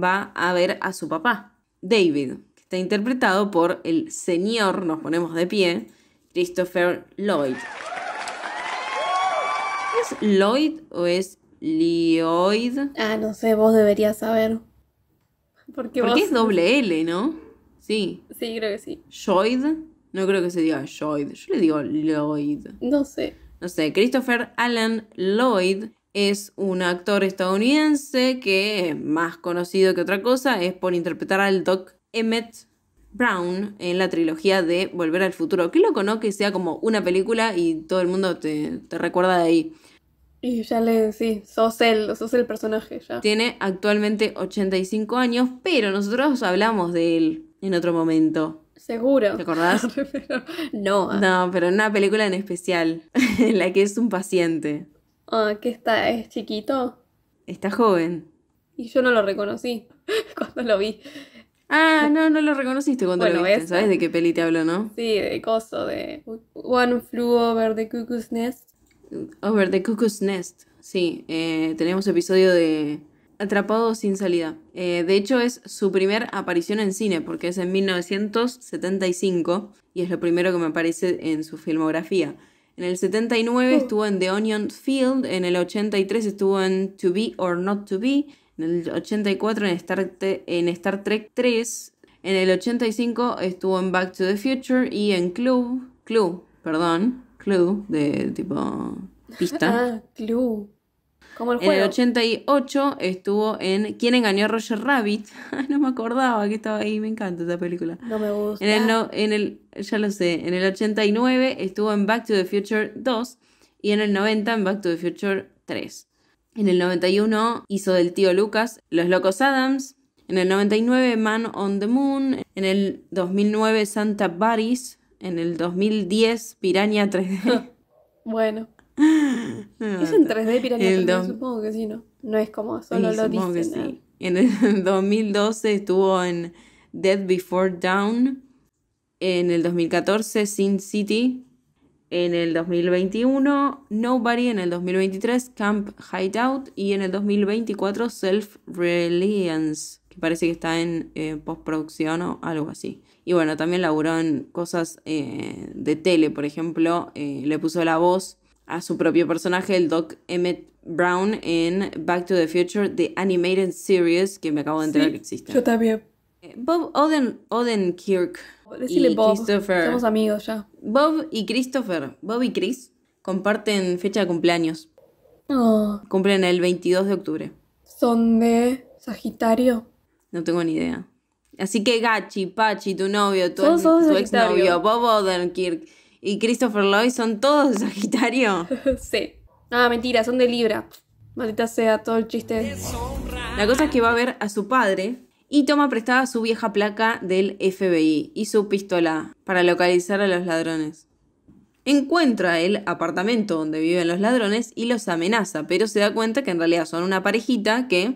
S1: va a ver a su papá, David, que está interpretado por el señor, nos ponemos de pie, Christopher Lloyd. ¿Es Lloyd o es Lloyd. Ah, no sé, vos deberías saber.
S2: Porque, es doble
S1: L, ¿no? Sí. Sí, creo que sí. Lloyd. No creo que se diga Lloyd. Yo le digo Lloyd. No sé. No sé. Christopher Alan Lloyd es un actor estadounidense que, más conocido que otra cosa, es por interpretar al Doc Emmett Brown en la trilogía de Volver al Futuro. Qué loco, ¿no? Que sea como una película y todo el mundo te, te recuerda de ahí.
S2: Y ya le, sí, sos él, sos el personaje ya. Tiene
S1: actualmente 85 años, pero nosotros hablamos de él en otro momento. Seguro. ¿Te acordás? (laughs) no. No, pero en una película en especial, (laughs) en la que es un paciente.
S2: Ah, que está, es chiquito.
S1: Está joven.
S2: Y yo no lo reconocí (laughs) cuando lo vi. Ah,
S1: no, no lo reconociste cuando lo viste. ¿Sabes de qué peli te hablo, no?
S2: Sí, de coso, de One Flew Over the Cuckoo's Nest.
S1: Over the Cuckoo's Nest, sí, eh, tenemos episodio de Atrapado sin salida. Eh, de hecho es su primera aparición en cine, porque es en 1975 y es lo primero que me aparece en su filmografía. En el 79 uh. estuvo en The Onion Field, en el 83 estuvo en To Be or Not To Be, en el 84 en Star, en Star Trek 3, en el 85 estuvo en Back to the Future y en Club, Club, perdón, clue, de tipo pista. Ah,
S2: clue. Como el En el
S1: 88 estuvo en ¿Quién engañó a Roger Rabbit? (laughs) no me acordaba que estaba ahí, me encanta esa película. No me gusta. En el, ya lo sé, en el 89 estuvo en Back to the Future 2 y en el 90 en Back to the Future 3. En el 91 hizo del tío Lucas Los Locos Adams. En el 99 Man on the Moon. En el 2009 Santa Baris en el 2010 Piranha 3D.
S2: bueno. (laughs)
S1: es en 3D Piranha 3D,
S2: supongo que sí, ¿no? No es como solo lo dicen. Que
S1: sí. En el 2012 (laughs) estuvo en Dead Before Down. En el 2014 Sin City. En el 2021 Nobody. En el 2023 Camp Hideout. Y en el 2024 Self Reliance. Que parece que está en eh, postproducción o algo así. Y bueno, también laburó en cosas eh, de tele, por ejemplo, eh, le puso la voz a su propio personaje, el Doc Emmett Brown, en Back to the Future, The Animated Series, que me acabo de enterar que existe. Yo también. Eh, Bob Oden, Odenkirk. Decirle Bob. Somos
S2: amigos ya.
S1: Bob y Christopher, Bob y Chris, comparten fecha de cumpleaños. Cumplen el 22 de octubre.
S2: ¿Son de Sagitario?
S1: No tengo ni idea. Así que Gachi, Pachi, tu novio, tu, exnovio, Bob Odenkirk y Christopher Lloyd son todos de Sagitario.
S2: (laughs) sí. Ah, mentira, son de Libra. Maldita sea todo el chiste.
S1: La cosa es que va a ver a su padre y toma prestada su vieja placa del FBI y su pistola para localizar a los ladrones. Encuentra el apartamento donde viven los ladrones y los amenaza, pero se da cuenta que en realidad son una parejita que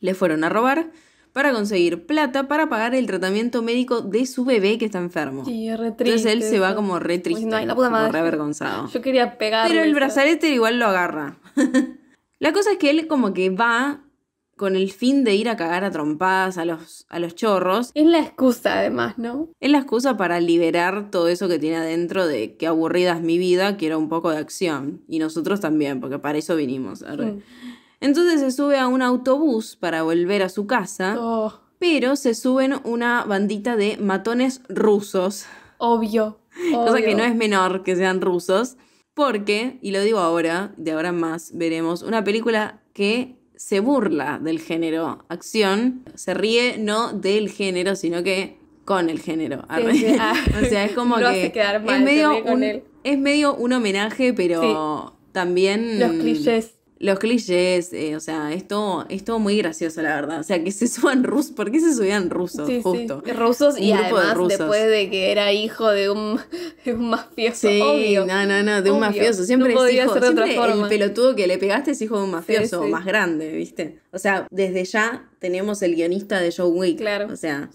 S1: le fueron a robar para conseguir plata para pagar el tratamiento médico de su bebé que está enfermo.
S2: Sí, re triste, Entonces él se va como
S1: re triste, re avergonzado. Yo quería pegar. Pero el brazalete este igual lo agarra. (laughs) la cosa es que él como que va con el fin de ir a cagar a trompadas a los, a los chorros. Es la excusa además, ¿no? Es la excusa para liberar todo eso que tiene adentro de qué aburrida es mi vida, que era un poco de acción. Y nosotros también, porque para eso vinimos. Entonces se sube a un autobús para volver a su casa, oh. pero se suben una bandita de matones rusos. Obvio. (laughs) Cosa que no es menor que sean rusos, porque, y lo digo ahora, de ahora en más veremos, una película que se burla del género acción, se ríe no del género, sino que con el género. (laughs) Ah, o sea, es como (laughs) que es, medio un, es medio un homenaje, pero también los clichés los clichés, eh, o sea, es todo, es todo muy gracioso, la verdad. O sea, que se (laughs) suban rusos, ¿por qué se subían rusos? justo. Rusos y además, después de que era hijo de un, (laughs) mafioso. Sí, no, no, no, de un mafioso. Siempre no es el pelotudo que le pegaste es hijo de un mafioso, más grande, ¿viste? O sea, desde ya tenemos el guionista de John Wick. Claro. O sea,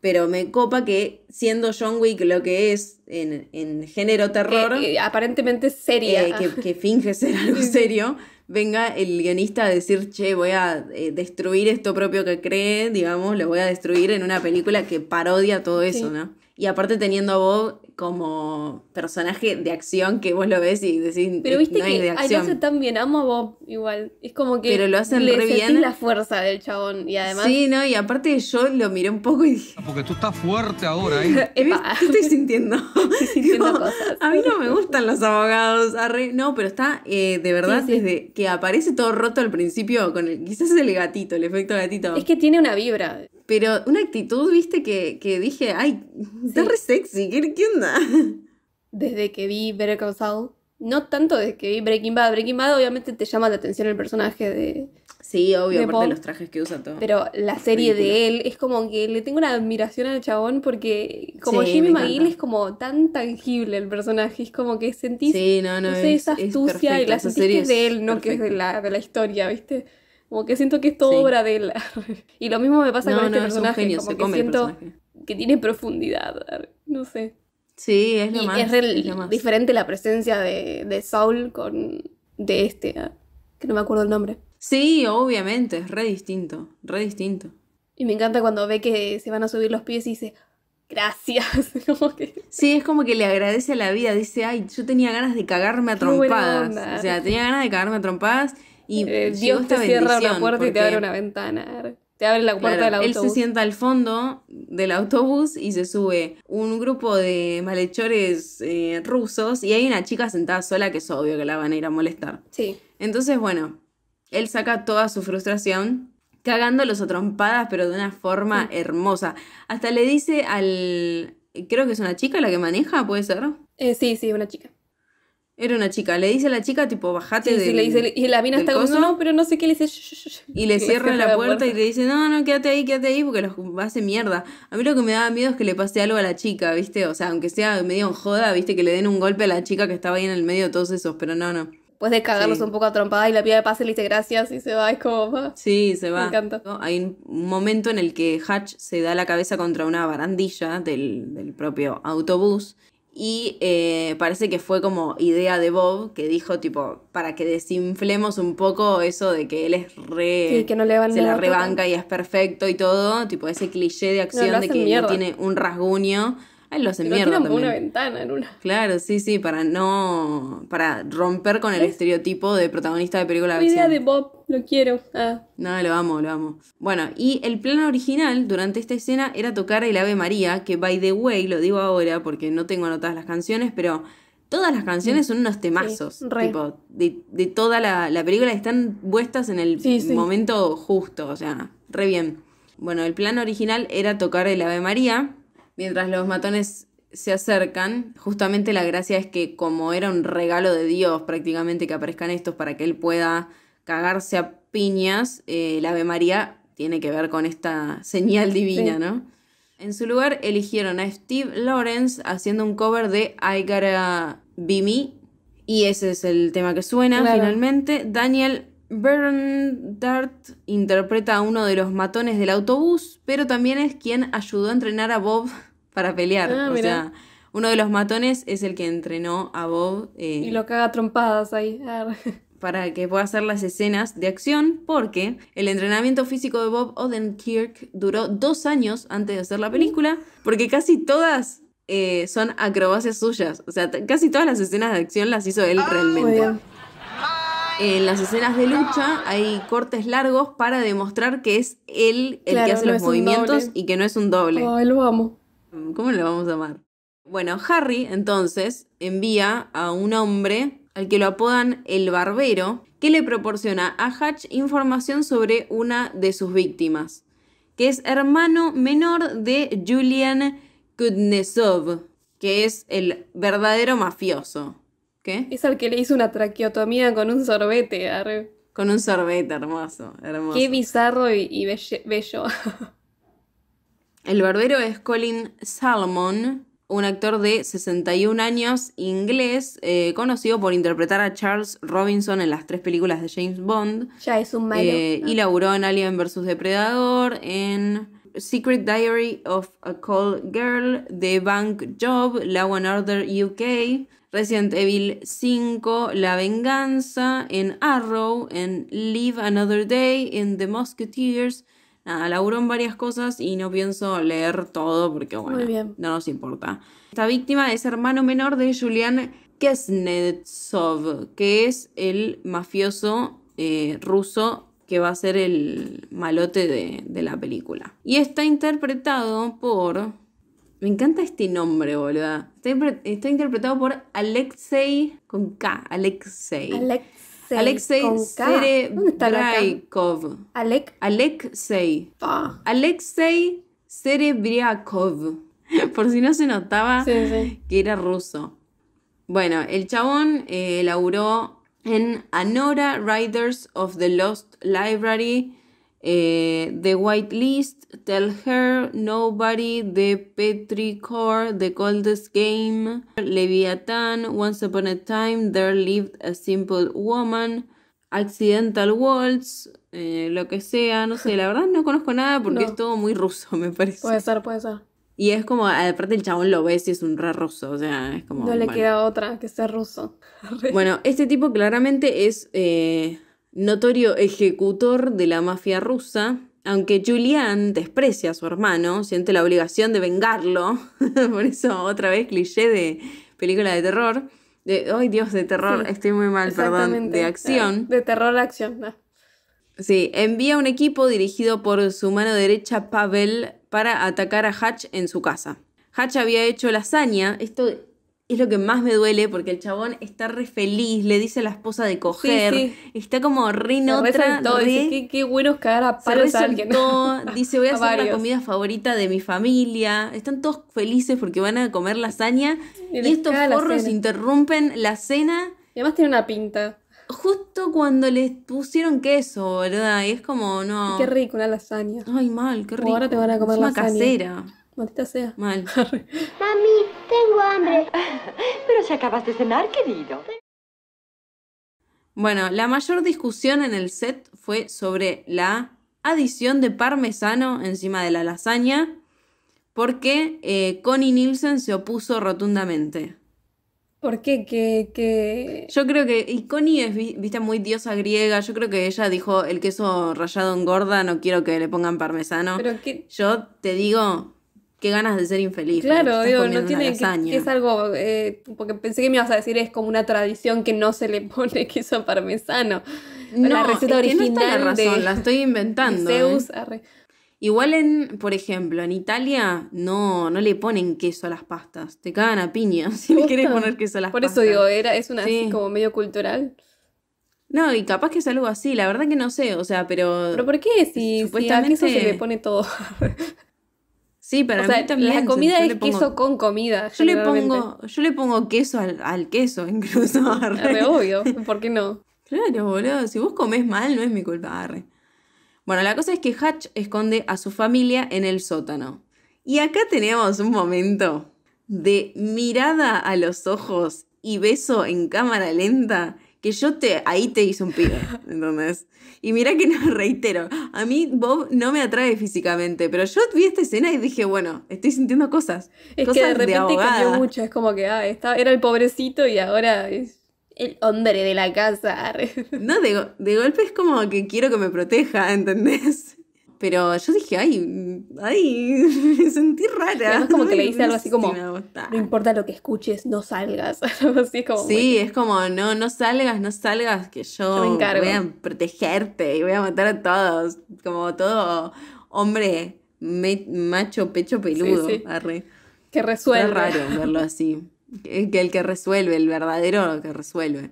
S1: pero me copa que siendo John Wick lo que es en, género terror. Eh, aparentemente seria. Eh, que, que, finge ser (laughs) algo serio venga el guionista a decir, che, voy a eh, destruir esto propio que cree, digamos, lo voy a destruir en una película que parodia todo eso, ¿no? Y aparte teniendo a Bob como personaje de acción que vos lo ves y decís. Pero eh, viste que de acción. hace
S2: tan bien, amo a Bob igual. Es como que. Pero lo hacen le bien. la fuerza del
S1: chabón y además. Sí, no, y aparte yo lo miré un poco y dije. Porque tú estás fuerte ahora, ¿eh? (laughs) estoy sintiendo? (laughs) estoy sintiendo cosas. A mí no me gustan los abogados. Arre... No, pero está eh, de verdad desde que aparece todo roto al principio con el. Quizás es el gatito, el efecto gatito. Es que tiene una vibra. Pero una actitud, viste, que, dije, ay, está
S2: re sexy, ¿qué, onda? (laughs) Desde que vi Better Call Saul, no tanto desde que vi Breaking Bad. Breaking Bad obviamente te llama la atención el personaje de...
S1: Sí, obvio, de aparte de los trajes que usa todo. Pero
S2: la serie de él es como que le tengo una admiración al chabón porque como Jimmy McGill es como tan tangible el personaje, es como que sentís sí, no, no, esa astucia y la sentís es de él, no que es de la historia, ¿viste? Como que siento que es todo obra de él. (laughs) y lo mismo me pasa con este personaje. como que siento que tiene profundidad. No sé. Sí, es lo más. Es, es diferente la presencia de, de Saul con de este, que no me acuerdo el nombre. Sí, obviamente, es re distinto,
S1: re distinto.
S2: Y me encanta cuando ve que se van a subir los pies y dice,
S1: gracias. (laughs) Sí, es como que le agradece a la vida, dice, ay, yo tenía ganas de cagarme a trompadas. O sea, tenía ganas de cagarme a trompadas y eh, Dios te cierra una puerta y te abre una ventana. Te abre la puerta del autobús. Él se sienta al fondo del autobús y se sube un grupo de malhechores eh, rusos y hay una chica sentada sola que es obvio que la van a ir a molestar. Sí. Entonces, bueno, él saca toda su frustración cagándolos a trompadas, pero de una forma hermosa. Hasta le dice al. Creo que es una chica la que maneja, ¿puede ser? Eh, sí, sí, una chica. Era una chica. Le dice a la chica, tipo, bajate Y la mina está como, no, pero no sé qué. Le dice, Y le cierra la, puerta, y le dice, no, no, quédate ahí, quédate ahí, porque los hace mierda. A mí lo que me daba miedo es que le pase algo a la chica, ¿viste? O sea, aunque sea medio en joda, ¿viste? Que le den un golpe a la chica que estaba ahí en el medio de todos esos, pero no, no.
S2: Puedes de un poco trompadas y la piba de pase le dice gracias y se va, es como... va ah". sí,
S1: se va. Me encanta. Hay un momento en el que Hatch se da la cabeza contra una barandilla del, del propio autobús y eh, parece que fue como idea de Bob que dijo, tipo, para que desinflemos un poco eso de que él es re.
S2: que no le van se la rebanca
S1: y es perfecto y todo. Tipo, ese cliché de acción de que no tiene un rasguño los una
S2: ventana en una.
S1: Claro, sí, sí, para no. para romper con el ¿Eh? estereotipo de protagonista de película de idea de Bob, lo quiero. Ah. No, lo amo, lo amo. Bueno, y el plan original durante esta escena era tocar el Ave María, que by the way, lo digo ahora porque no tengo anotadas las canciones, pero todas las canciones mm. son unos temazos. tipo, de, toda la, película están puestas en el momento justo, o sea, re bien. Bueno, el plan original era tocar el Ave María, Mientras los matones se acercan, justamente la gracia es que como era un regalo de Dios prácticamente que aparezcan estos para que él pueda cagarse a piñas, eh, el Ave María tiene que ver con esta señal divina, ¿no? En su lugar eligieron a Steve Lawrence haciendo un cover de I Gotta Be Me y ese es el tema que suena finalmente. Daniel Bernhardt interpreta a uno de los matones del autobús, pero también es quien ayudó a entrenar a Bob para pelear. Ah, o sea, uno de los matones es el que entrenó a Bob. Eh, y lo
S2: caga trompadas ahí. (laughs)
S1: para que pueda hacer las escenas de acción, porque el entrenamiento físico de Bob Odenkirk duró dos años antes de hacer la uh. película, porque casi todas eh, son acrobacias suyas. O sea, casi todas las escenas de acción las hizo él ah, realmente. En las escenas de lucha hay cortes largos para demostrar que es él el que hace los movimientos y que no es un doble. Oh, él lo amo. Mm, ¿Cómo le vamos a llamar? Bueno, Harry entonces envía a un hombre al que lo apodan el barbero, que le proporciona a Hatch información sobre una de sus víctimas, que es hermano menor de Julian Kudnesov, que es el verdadero mafioso. ¿Qué? Es el que le hizo una traqueotomía con un sorbete, Harry. Con un sorbete, hermoso, hermoso. Qué bizarro y bello. (laughs) El barbero es Colin Salmon, un actor de 61 años inglés, eh, conocido por interpretar a Charles Robinson en las tres películas de James Bond.
S2: Ya es un malo. Eh, y
S1: laburó en Alien vs. Depredador, en Secret Diary of a Cold Girl, The Bank Job, Law and Order UK, Resident Evil 5, La Venganza, en Arrow, en Live Another Day, en The Musketeers, nada, laburó en varias cosas y no pienso leer todo porque, bueno, no nos importa. Esta víctima es hermano menor de Julian Kesnetsov, que es el mafioso eh, ruso que va a ser el malote de, la película. Y está interpretado por me encanta este nombre, boluda. Está, interpretado por Alexei con K, Alexei. Alexei. Alexei. Alexei Serebriakov. Alexei. Alexei Serebriakov. (laughs) Por si no se notaba que era ruso. Bueno, el chabón eh, en Anora Riders of the Lost Library eh, the White List, Tell Her, Nobody, The Petri The Coldest Game, Leviathan, Once Upon a Time, There Lived a Simple Woman, Accidental Waltz, eh, lo que sea, no sé, la verdad no conozco nada porque es todo muy ruso, me parece.
S2: Puede ser, puede ser.
S1: Y es como, aparte el chabón lo ve si es un re ruso, o sea, es como... No le queda
S2: otra que ser ruso. (laughs) bueno,
S1: este tipo claramente es... Eh, notorio ejecutor de la mafia rusa. Aunque Julian desprecia a su hermano, siente la obligación de vengarlo. (laughs) Por eso, otra vez, cliché de película de terror. De, ay, Dios, de terror, estoy muy mal, perdón, de acción. De terror a acción, Sí, envía un equipo dirigido por su mano derecha, Pavel, para atacar a Hatch en su casa. Hatch había hecho lasaña. Esto es lo que más me duele porque el chabón está re feliz, le dice a la esposa de coger, está como re Dice, qué,
S2: qué, bueno cagar a
S1: palos (laughs) dice voy a, hacer la comida favorita de mi familia, están todos felices porque van a comer lasaña y, estos forros interrumpen la cena. Y además tiene una pinta. Justo cuando les pusieron queso, ¿verdad? Y es como, no. Qué rico, una
S2: lasaña. Ay, mal, qué rico. Ahora te van a comer es una casera. Maldita sea.
S1: Mal. (laughs) Mami, tengo hambre. (laughs) Pero si acabas de cenar, querido. Bueno, la mayor discusión en el set fue sobre la adición de parmesano encima de la lasaña, porque eh, Connie Nielsen se opuso rotundamente. ¿Por qué? Que, Yo creo que. Y Connie es vista muy diosa griega. Yo creo que ella dijo: el queso rallado engorda, no quiero que le pongan parmesano. Pero Yo te digo qué ganas de ser infeliz. Claro, digo, no tiene que, es
S2: algo, eh, porque pensé que me ibas a decir es como una tradición que no se le (laughs) pone
S1: queso parmesano. No, la que no está la razón, la estoy (laughs) inventando. ¿eh? Igual en, por ejemplo, en Italia no, no le ponen queso a las pastas, te cagan a piña (laughs) si le quieres poner queso a las por pastas. Por eso digo, era, es una así como medio cultural. No, y capaz que es algo así, la verdad que no sé, o sea, pero... ¿Pero por qué? Si, supuestamente... queso se le pone todo. Sí, pero La comida es queso
S2: con comida.
S1: Yo le pongo, yo le pongo queso al, al queso, (laughs) incluso. Ah, arre. obvio, ¿por qué no? Claro, boludo. Si vos comés mal, no es mi culpa, arre. Bueno, la cosa es que Hatch esconde a su familia en el sótano. Y acá tenemos un momento de mirada a los ojos y beso en cámara lenta que yo te, ahí te hice un pibe, (laughs) ¿entendés? Y mira que no, (laughs) reitero, a mí Bob no me atrae físicamente, pero yo vi esta escena y dije, bueno, estoy sintiendo cosas. Es que de repente cambió mucho,
S2: es como que, ah, era el pobrecito y ahora es el hombre de la casa. (laughs)
S1: No, de, de golpe es como que quiero que me proteja, ¿entendés? Pero yo dije, ay, mm,
S2: ay, (laughs) me sentí rara. Es como que le dice algo así como,
S1: (laughs) no importa lo que escuches, no salgas. (laughs) así como, sí, es como, no, no salgas, no salgas, que yo, voy a protegerte y voy a matar a todos. Como todo hombre macho pecho peludo. Que resuelve. Es raro verlo así. que el que resuelve, el verdadero que resuelve.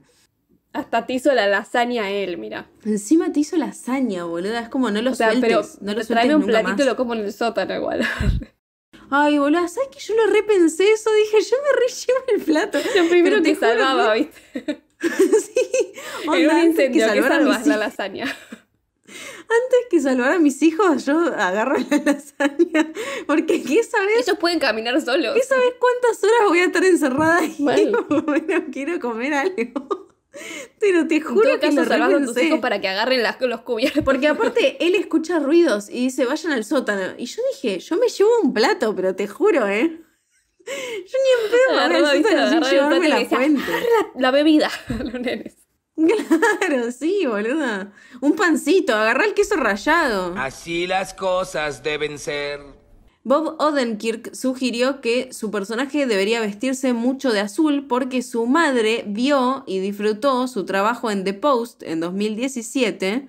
S1: Hasta
S2: te hizo la lasaña él, mira.
S1: Encima te hizo lasaña, boluda. Es como no lo o sea, pero no un platito y lo como en el sótano igual. (laughs) Ay, boluda, ¿sabes que yo lo repensé eso? Dije, yo me llevo el plato. Yo (laughs) primero te salvaba, ¿viste? (laughs) sí. Onda, un incendio, que, que la lasaña? Antes que salvar a mis hijos, yo agarro la lasaña. Porque, ¿qué sabes? Ellos pueden caminar solos. ¿Qué sabes cuántas horas voy a estar encerrada ahí? bueno quiero comer algo. Pero te juro que lo salvando a tus
S2: para que agarren las, los
S1: cubiertos. Porque (laughs) aparte, él escucha ruidos y dice, vayan al sótano. Y yo dije, yo me llevo un plato, pero te juro, ¿eh? Yo ni en pedo al sótano llevarme la fuente. la, la, bebida, (laughs) los nenes. Claro, sí, boluda. Un pancito, agarra el queso rallado. Así
S2: las cosas deben ser.
S1: Bob Odenkirk sugirió que su personaje debería vestirse mucho de azul porque su madre vio y disfrutó su trabajo en The Post en 2017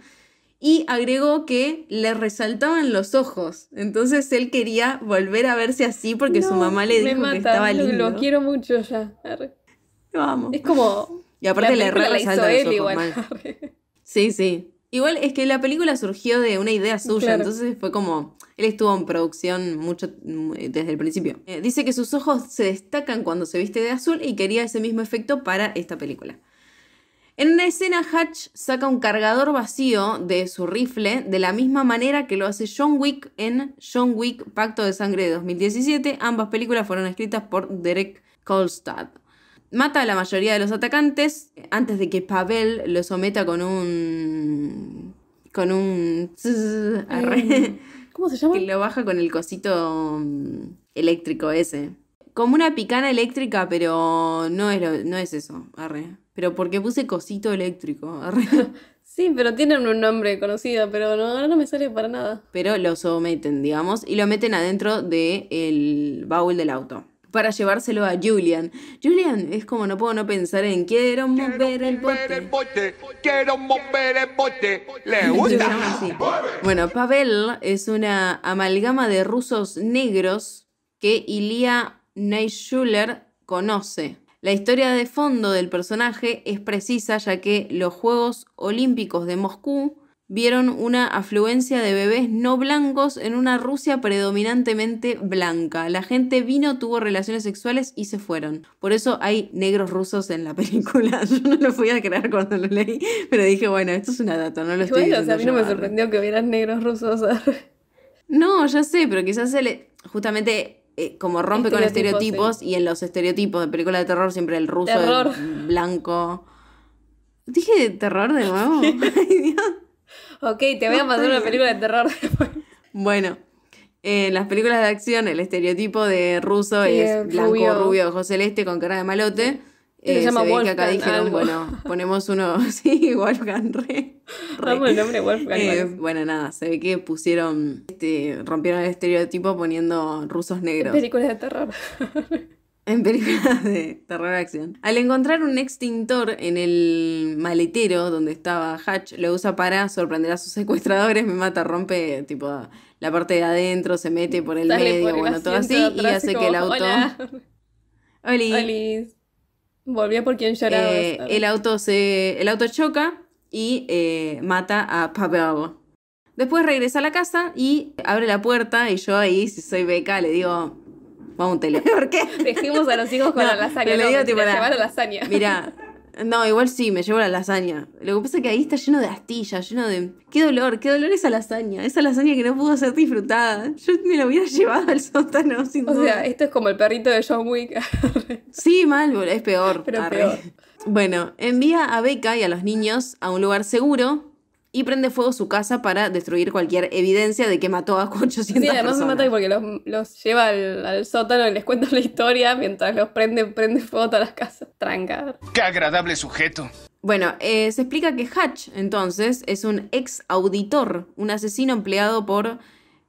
S1: y agregó que le resaltaban los ojos. Entonces él quería volver a verse así porque su mamá le dijo que estaba lindo. Lo, lo quiero mucho ya. Vamos. Es como. Y aparte le resaltó resalta los ojos. Sí, sí. Igual es que la película surgió de una idea suya, entonces fue como. Él estuvo en producción mucho desde el principio. Eh, dice que sus ojos se destacan cuando se viste de azul y quería ese mismo efecto para esta película. En una escena, Hatch saca un cargador vacío de su rifle de la misma manera que lo hace John Wick en John Wick Pacto de Sangre de 2017. Ambas películas fueron escritas por Derek Kolstad. Mata a la mayoría de los atacantes antes de que Pavel lo someta con un. con un. (laughs) Mm. ¿Cómo se llama? Que lo baja con el cosito mm, eléctrico ese. Como una picana eléctrica, pero no es, no es eso, arre. Pero porque puse cosito eléctrico, arre. (laughs) Sí, pero tienen un nombre conocido, pero no, no me sale para nada. Pero lo someten, digamos, y lo meten adentro del el baúl del auto para llevárselo a Julian. Julian es como no puedo no pensar en quiero mover el bote. Quiero mover el bote. Le gusta. Bueno, Pavel es una amalgama de rusos negros que Ilya neyshuler conoce. La historia de fondo del personaje es precisa ya que los Juegos Olímpicos de Moscú vieron una afluencia de bebés no blancos en una Rusia predominantemente blanca. La gente vino, tuvo relaciones sexuales y se fueron. Por eso hay negros rusos en la (laughs) película. Yo no lo a creer cuando lo leí, pero dije, bueno, esto es una data, no lo estoy bueno, o sea, a mí no me sorprendió que hubieran negros rusos. (laughs) no, ya sé, pero quizás se le... Justamente eh, como rompe con estereotipos y en los estereotipos de película de terror siempre el ruso, blanco. Dije terror de nuevo.
S2: (laughs) Ok, te voy a pasar una película de terror después.
S1: Bueno, en eh, las películas de acción, el estereotipo de ruso es eh, blanco, rubio. rubio, ojo celeste, con cara de malote. Eh, se, llama ve que acá dijeron, bueno, ponemos uno, (laughs) sí, Wolfgang Re. el nombre Wolfgang. bueno, nada, se ve que pusieron, este, rompieron el estereotipo poniendo rusos negros. Películas de terror. (laughs) en películas (laughs) de terror acción. Al encontrar un extintor en el maletero donde estaba Hatch, lo usa para sorprender a sus secuestradores, me mata, rompe tipo la parte de adentro, se mete por el medio, bueno, todo así, y hace que el auto... Hola. Oli. Volví a por quien lloraba. Eh, el, auto se, el auto choca y eh, mata a Pavel. Después regresa a la casa y abre la puerta y yo ahí, si soy beca, le digo, vamos un tele. (laughs) ¿Por qué? Dejemos a los hijos con la lasaña. le digo, la... Mira, (laughs) no, igual sí, me llevo la lasaña. Lo que pasa es que ahí está lleno de astillas, lleno de. Qué dolor, qué dolor esa lasaña. Esa lasaña que no pudo ser disfrutada. Yo me la hubiera (laughs) llevado al sótano, sin O sea, esto es como el perrito de John Wick. sí, mal, es peor. Pero Bueno, envía a Beca y a los niños a un lugar seguro y prende fuego su casa para destruir cualquier evidencia de que mató a 800 (laughs) sí, además se mata
S2: porque los, lleva al, sótano y les cuenta la historia mientras
S1: los prende, prende fuego todas
S2: las casas. Tranca.
S1: ¡Qué agradable sujeto! Bueno, eh, se explica que Hatch, entonces, es un ex auditor, un asesino empleado por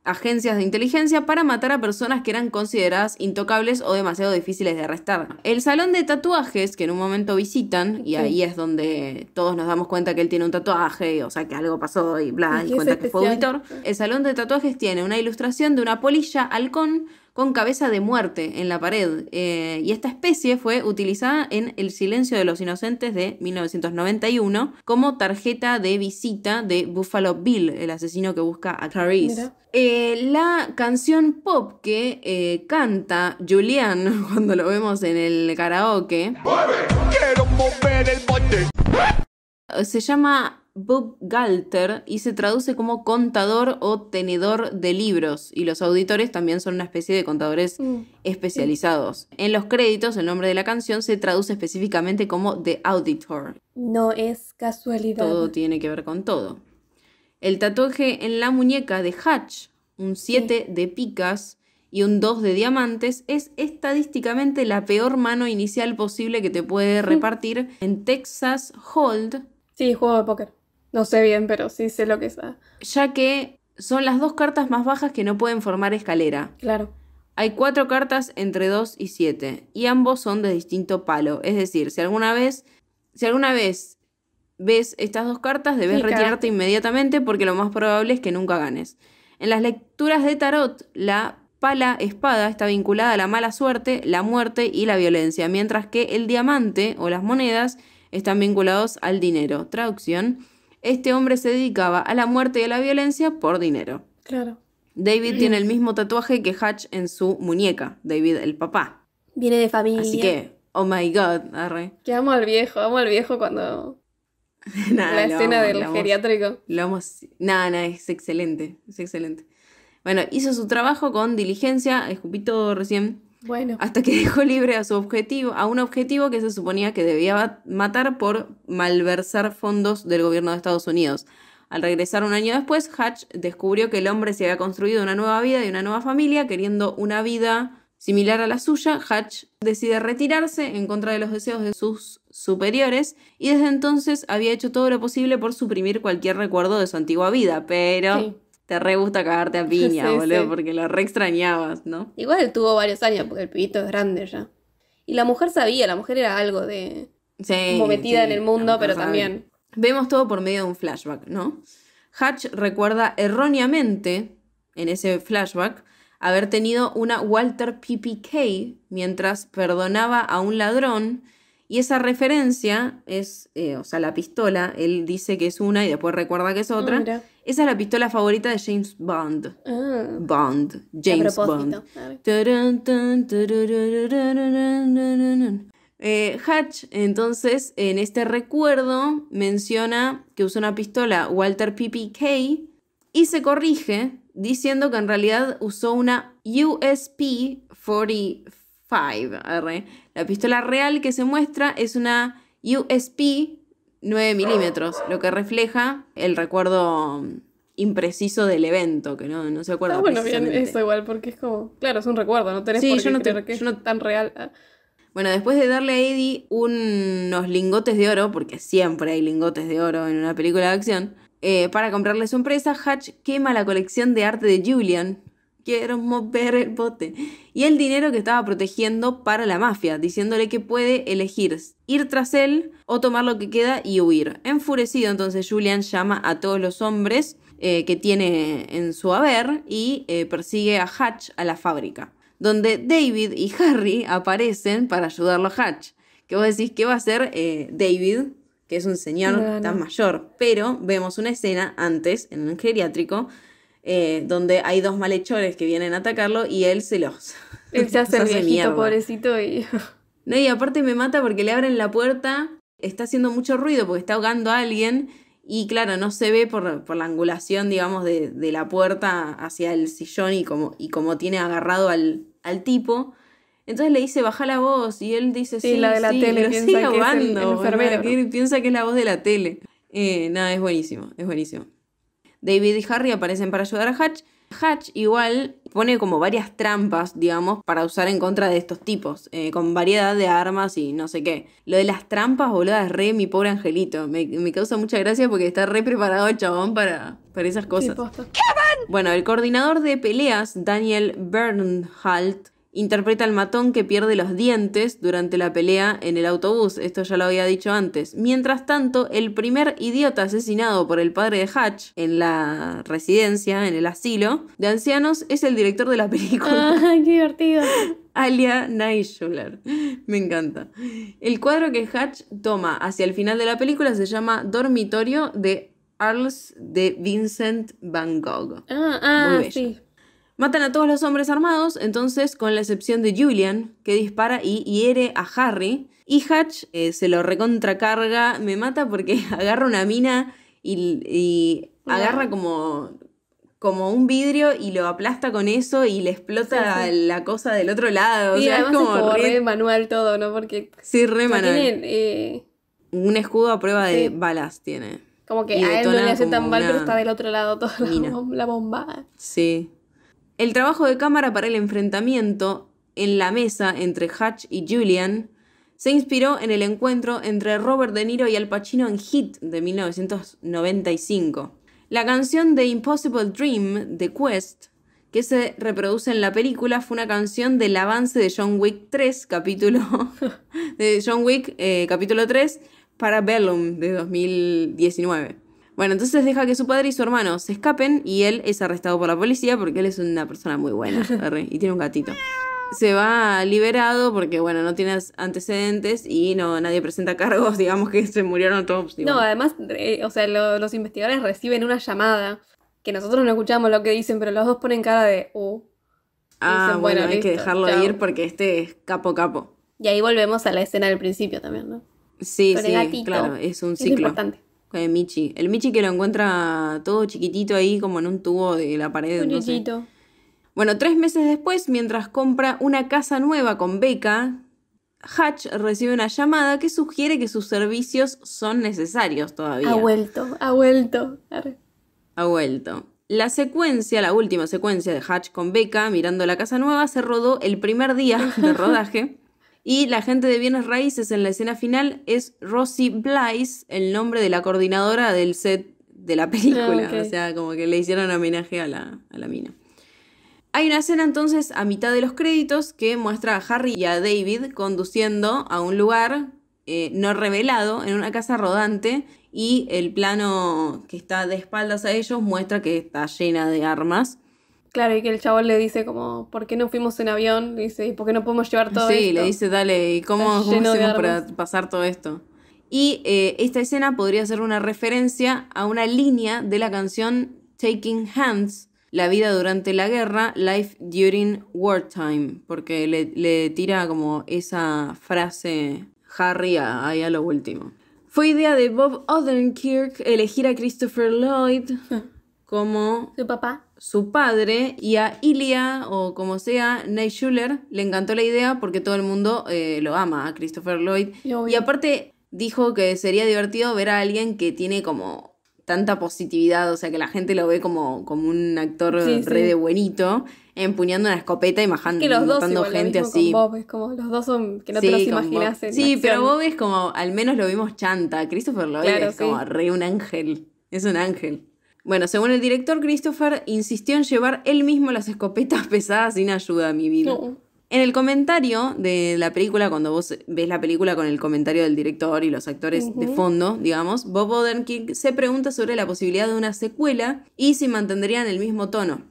S1: agencias de inteligencia para matar a personas que eran consideradas intocables o demasiado difíciles de arrestar. El salón de tatuajes que en un momento visitan, y ahí es donde todos nos damos cuenta que él tiene un tatuaje, o sea que algo pasó y bla, y, cuenta que fue auditor. El salón de tatuajes tiene una ilustración de una polilla halcón con cabeza de muerte en la pared. Eh, y esta especie fue utilizada en El silencio de los inocentes de 1991 como tarjeta de visita de Buffalo Bill, el asesino que busca a Clarice. Eh, la canción pop que eh, canta Julian (laughs) cuando lo vemos en el karaoke. Se llama Bob Galter y se traduce como contador o tenedor de libros. Y los auditores también son una especie de contadores mm, especializados. En los créditos, el nombre de la canción se traduce específicamente como The Auditor.
S2: No es
S1: casualidad. Todo tiene que ver con todo. El tatuaje en la muñeca de Hatch, un 7 de picas y un 2 de diamantes, es estadísticamente la peor mano inicial posible que te puede (laughs) repartir en Texas Hold. Sí, juego de póker.
S2: No sé bien, pero sí sé lo que es ah.
S1: Ya que son las dos cartas más bajas que no pueden formar escalera. Claro. Hay cuatro cartas entre 2 y siete, y ambos son de distinto palo. Es decir, si alguna vez, si alguna vez ves estas dos cartas, debes retirarte inmediatamente porque lo más probable es que nunca ganes. En las lecturas de tarot, la pala espada está vinculada a la mala suerte, la muerte y la violencia, mientras que el diamante o las monedas están vinculados al dinero. Traducción este hombre se dedicaba a la muerte y a la violencia por dinero. Claro. David tiene el mismo tatuaje que Hatch en su muñeca, David el papá. Viene
S2: de familia. Así que,
S1: oh my god, arre. Que amo al viejo, amo al viejo cuando... (laughs) la escena del geriátrico. lo amo. Nada, nada, es excelente, es excelente. Bueno, hizo su trabajo con diligencia, Escupito recién. Bueno. Hasta que (laughs) dejó libre a su objetivo, a un objetivo que se suponía que debía matar por malversar fondos del gobierno de Estados Unidos. Al regresar un año después, Hatch descubrió que el hombre se había construido una nueva vida y una nueva familia, queriendo una vida similar a la suya. Hatch decide retirarse en contra de los deseos de sus superiores y desde entonces había hecho todo lo posible por suprimir cualquier recuerdo de su antigua vida, pero te re gusta cagarte a (laughs) piña, boludo, porque lo re extrañabas, ¿no?
S2: Igual tuvo varios años, porque el pibito es grande ya. Y la mujer sabía, la mujer era algo de.
S1: Sí, como metida en el mundo, pero también. Vemos todo por medio de un flashback, ¿no? Hatch recuerda erróneamente en ese flashback haber tenido una Walter PPK mientras perdonaba a un ladrón. Y esa referencia es, eh, o sea, la pistola, él dice que es una y después recuerda que es otra. Esa es la pistola favorita de James Bond. Ah. Bond. James Bond. Eh, Hatch, entonces, en este recuerdo, menciona que usó una pistola Walter PPK y se corrige diciendo que en realidad usó una USP 45. La pistola real que se muestra es una USP 9 milímetros, lo que refleja el recuerdo mm, impreciso del evento, que no, se acuerda. Ah, bueno, bien, eso
S2: igual, porque es como,
S1: claro, es un recuerdo, no tenés por
S2: tan real. Ah.
S1: Bueno, después de darle a Eddie unos lingotes de oro, porque siempre hay lingotes de oro en una película de acción, eh, para comprarle su empresa, Hatch quema la colección de arte de Julian, quiero mover el bote. Y el dinero que estaba protegiendo para la mafia, diciéndole que puede elegir ir tras él o tomar lo que queda y huir. Enfurecido entonces Julian llama a todos los hombres eh, que tiene en su haber y eh, persigue a Hatch a la fábrica, donde David y Harry aparecen para ayudarlo a Hatch. Que vos decís que va a ser eh, David, que es un señor tan mayor, pero vemos una escena antes en un geriátrico eh, donde hay dos malhechores que vienen a atacarlo y él se los... (laughs) se hace, viejito, pobrecito y... (laughs) No, y aparte me mata porque le abren la puerta, está haciendo mucho ruido porque está ahogando a alguien y claro, no se ve por, por la angulación, digamos, de, la puerta hacia el sillón y como, y como tiene agarrado al, al tipo. Entonces le dice, baja la voz, y él dice, sí, sí la de la piensa sigue que ahogando, es piensa que es la voz de la tele. Eh, nada, es buenísimo, es buenísimo. David y Harry aparecen para ayudar a Hatch. Hatch igual pone como varias trampas, digamos, para usar en contra de estos tipos, eh, con variedad de armas y no sé qué. Lo de las trampas, boludo, es re mi pobre angelito. Me, causa mucha gracia porque está re preparado el chabón para, para esas cosas. Bueno, el coordinador de peleas, Daniel Bernhalt interpreta al matón que pierde los dientes durante la pelea en el autobús, esto ya lo había dicho antes. Mientras tanto, el primer idiota asesinado por el padre de Hatch en la residencia, en el asilo de ancianos, es el director de la película. (laughs)
S2: qué divertido!
S1: (laughs) Alia Naishuler. Me encanta. El cuadro que Hatch toma hacia el final de la película se llama Dormitorio de Arles de Vincent Van Gogh. Ah, ah sí. Matan a todos los hombres armados, entonces con la excepción de Julian, que dispara y hiere a Harry. Y Hatch eh, se lo recontracarga, me mata porque (laughs) agarra una mina y, agarra como, como un vidrio y lo aplasta con eso y le explota la cosa del otro lado. o sea, es como, re...
S2: manual todo, ¿no? Porque. Sí, re manual. Eh,
S1: un escudo a prueba de balas tiene.
S2: Como que a él no le hace tan mal, pero está del otro lado toda la, bomba.
S1: Sí. El trabajo de cámara para el enfrentamiento en la mesa entre Hatch y Julian se inspiró en el encuentro entre Robert De Niro y Al Pacino en Hit de 1995. La canción The Impossible Dream de Quest, que se reproduce en la película, fue una canción del avance de John Wick 3, capítulo (laughs) de eh, capítulo 3, para Bellum de 2019. Bueno, entonces deja que su padre y su hermano se escapen y él es arrestado por la policía porque él es una persona muy buena (laughs) y tiene un gatito. Se va liberado porque, bueno, no tiene antecedentes y no nadie presenta cargos, (laughs) digamos que se murieron todos. No, además,
S2: eh, o sea, los investigadores reciben una llamada que nosotros no escuchamos lo que dicen, pero los dos ponen cara de, uh".
S1: Ah, bueno, hay que dejarlo ir porque este es capo capo.
S2: Y ahí volvemos a la escena del principio también, ¿no?
S1: Sí, sí, claro, es un ciclo. Es importante el Michi. El Michi que lo encuentra todo chiquitito ahí, como en un tubo de la pared. No sé. Bueno, tres meses después, mientras compra una casa nueva con beca, Hatch recibe una llamada que sugiere que sus servicios son necesarios todavía. Ha
S2: vuelto, ha vuelto.
S1: Ha vuelto. La secuencia, la última secuencia de Hatch con beca mirando la casa nueva, se rodó el primer día de (laughs) rodaje y la gente de bienes raíces en la escena final es Rosie Blythe, el nombre de la coordinadora del set de la película. Ah, o sea, como que le hicieron homenaje a la, mina. Hay una escena entonces a mitad de los créditos que muestra a Harry y a David conduciendo a un lugar eh, no revelado, en una casa rodante, y el plano que está de espaldas a ellos muestra que está llena de armas.
S2: Claro, y que el chabón le dice como, ¿por qué no fuimos en avión? dice, ¿y por qué no podemos llevar todo sí, esto? Sí, le dice,
S1: dale, ¿y cómo, cómo para pasar todo esto? Y eh, esta escena podría ser una referencia a una línea de la canción Taking Hands, La vida durante la guerra, Life During Wartime, porque le, le tira como esa frase Harry ahí a, a lo último. Fue idea de Bob Odenkirk elegir a Christopher Lloyd (laughs) como... Su papá su padre y a Ilia, o como sea, Night Schuller, le encantó la idea porque todo el mundo eh, lo ama a Christopher Lloyd. y aparte dijo que sería divertido ver a alguien que tiene como tanta positividad, o sea, que la gente lo ve como, como un actor re de buenito, empuñando una escopeta y majando, que los dos gente así. Bob,
S2: es como los dos son
S1: que no te los imaginas. sí, pero Bob es como, al menos lo vimos chanta. Christopher Lloyd es como re un ángel. Es un ángel. Bueno, según el director, Christopher insistió en llevar él mismo las escopetas (laughs) pesadas sin ayuda a mi vida. En el comentario de la película, cuando vos ves la película con el comentario del director y los actores de fondo, digamos, Bob Odenkirk se pregunta sobre la posibilidad de una secuela y si mantendrían el mismo tono.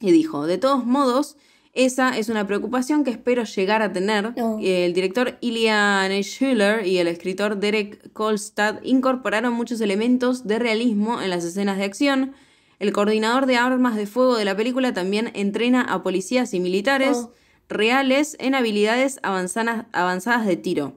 S1: Y dijo, de todos modos, esa es una preocupación que espero llegar a tener. Eh, el director Ilian Schuller y el escritor Derek Kolstad incorporaron muchos elementos de realismo en las escenas de acción. El coordinador de armas de fuego de la película también entrena a policías y militares oh. reales en habilidades avanzadas de tiro.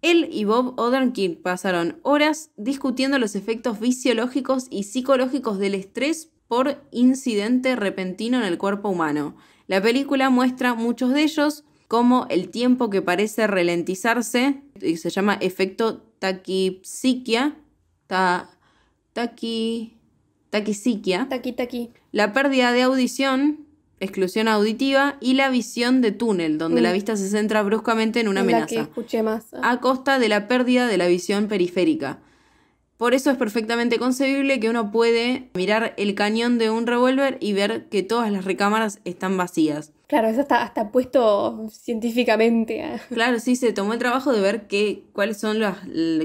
S1: Él y Bob Odenkirk pasaron horas discutiendo los efectos fisiológicos y psicológicos del estrés por incidente repentino en el cuerpo humano. La película muestra muchos de ellos, como el tiempo que parece ralentizarse, y se llama efecto taquipsiquia, ta, taqui, taqui, taqui. la pérdida de audición, exclusión auditiva y la visión de túnel, donde la mm. vista se centra bruscamente en una amenaza, ah. a costa de la pérdida de la visión periférica. Por eso es perfectamente concebible que uno puede mirar el cañón de un revólver y ver que todas las recámaras están vacías.
S2: Claro, eso está hasta puesto científicamente. ¿eh?
S1: Claro, sí, se tomó el trabajo de ver cuáles son las.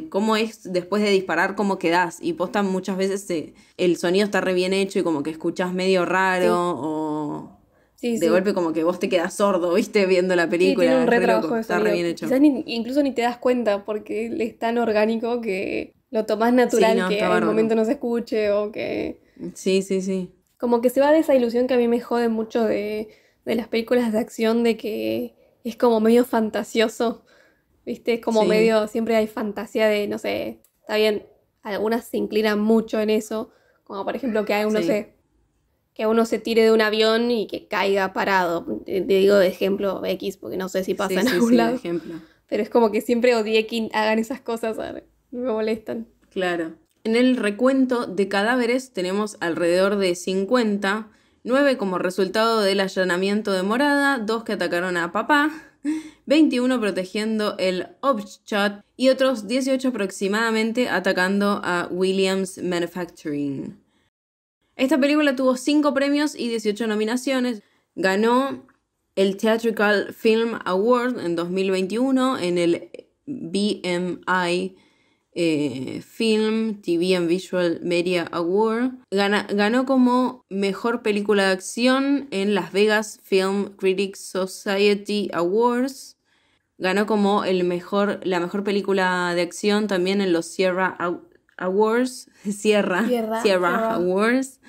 S1: cómo es después de disparar, cómo quedas Y posta muchas veces el sonido está re bien hecho y como que escuchas medio raro o. de golpe como que vos te quedas sordo, viste, viendo la película. Tiene un re está re bien hecho.
S2: incluso ni te das cuenta porque es tan orgánico que lo tomás natural que en que momento no se escuche o que...
S1: Sí, sí, sí.
S2: Como que se va de esa ilusión que a mí me jode mucho de, las películas de acción, de que es como medio fantasioso, ¿viste? Es como medio, siempre hay fantasía de, no sé, está bien, algunas se inclinan mucho en eso, como por ejemplo que hay uno, se, que uno se tire de un avión y que caiga parado. Te digo de ejemplo X, porque no sé si pasa en algún lado. Ejemplo. Pero es como que siempre odié que hagan esas cosas. a ver me molestan.
S1: Claro. En el recuento de cadáveres tenemos alrededor de 50, 9 como resultado del allanamiento de morada, 2 que atacaron a papá, 21 protegiendo el Obchat y otros 18 aproximadamente atacando a Williams Manufacturing. Esta película tuvo 5 premios y 18 nominaciones. Ganó el Theatrical Film Award en 2021 en el BMI eh, film, TV and Visual Media Award. ganó como mejor película de acción en Las Vegas Film Critics Society Awards. Ganó como el mejor, la mejor película de acción también en los Sierra Awards. (laughs) Sierra, Sierra Awards.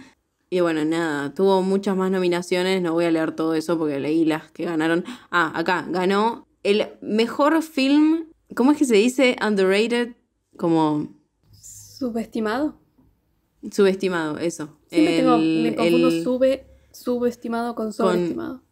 S1: Y bueno, nada, tuvo muchas más nominaciones, no voy a leer todo eso porque leí las que ganaron. Ah, acá, ganó el mejor film, ¿cómo es que se dice? Underrated como...
S2: Subestimado.
S1: Subestimado, eso. Siempre tengo, me confundo
S2: subestimado con subestimado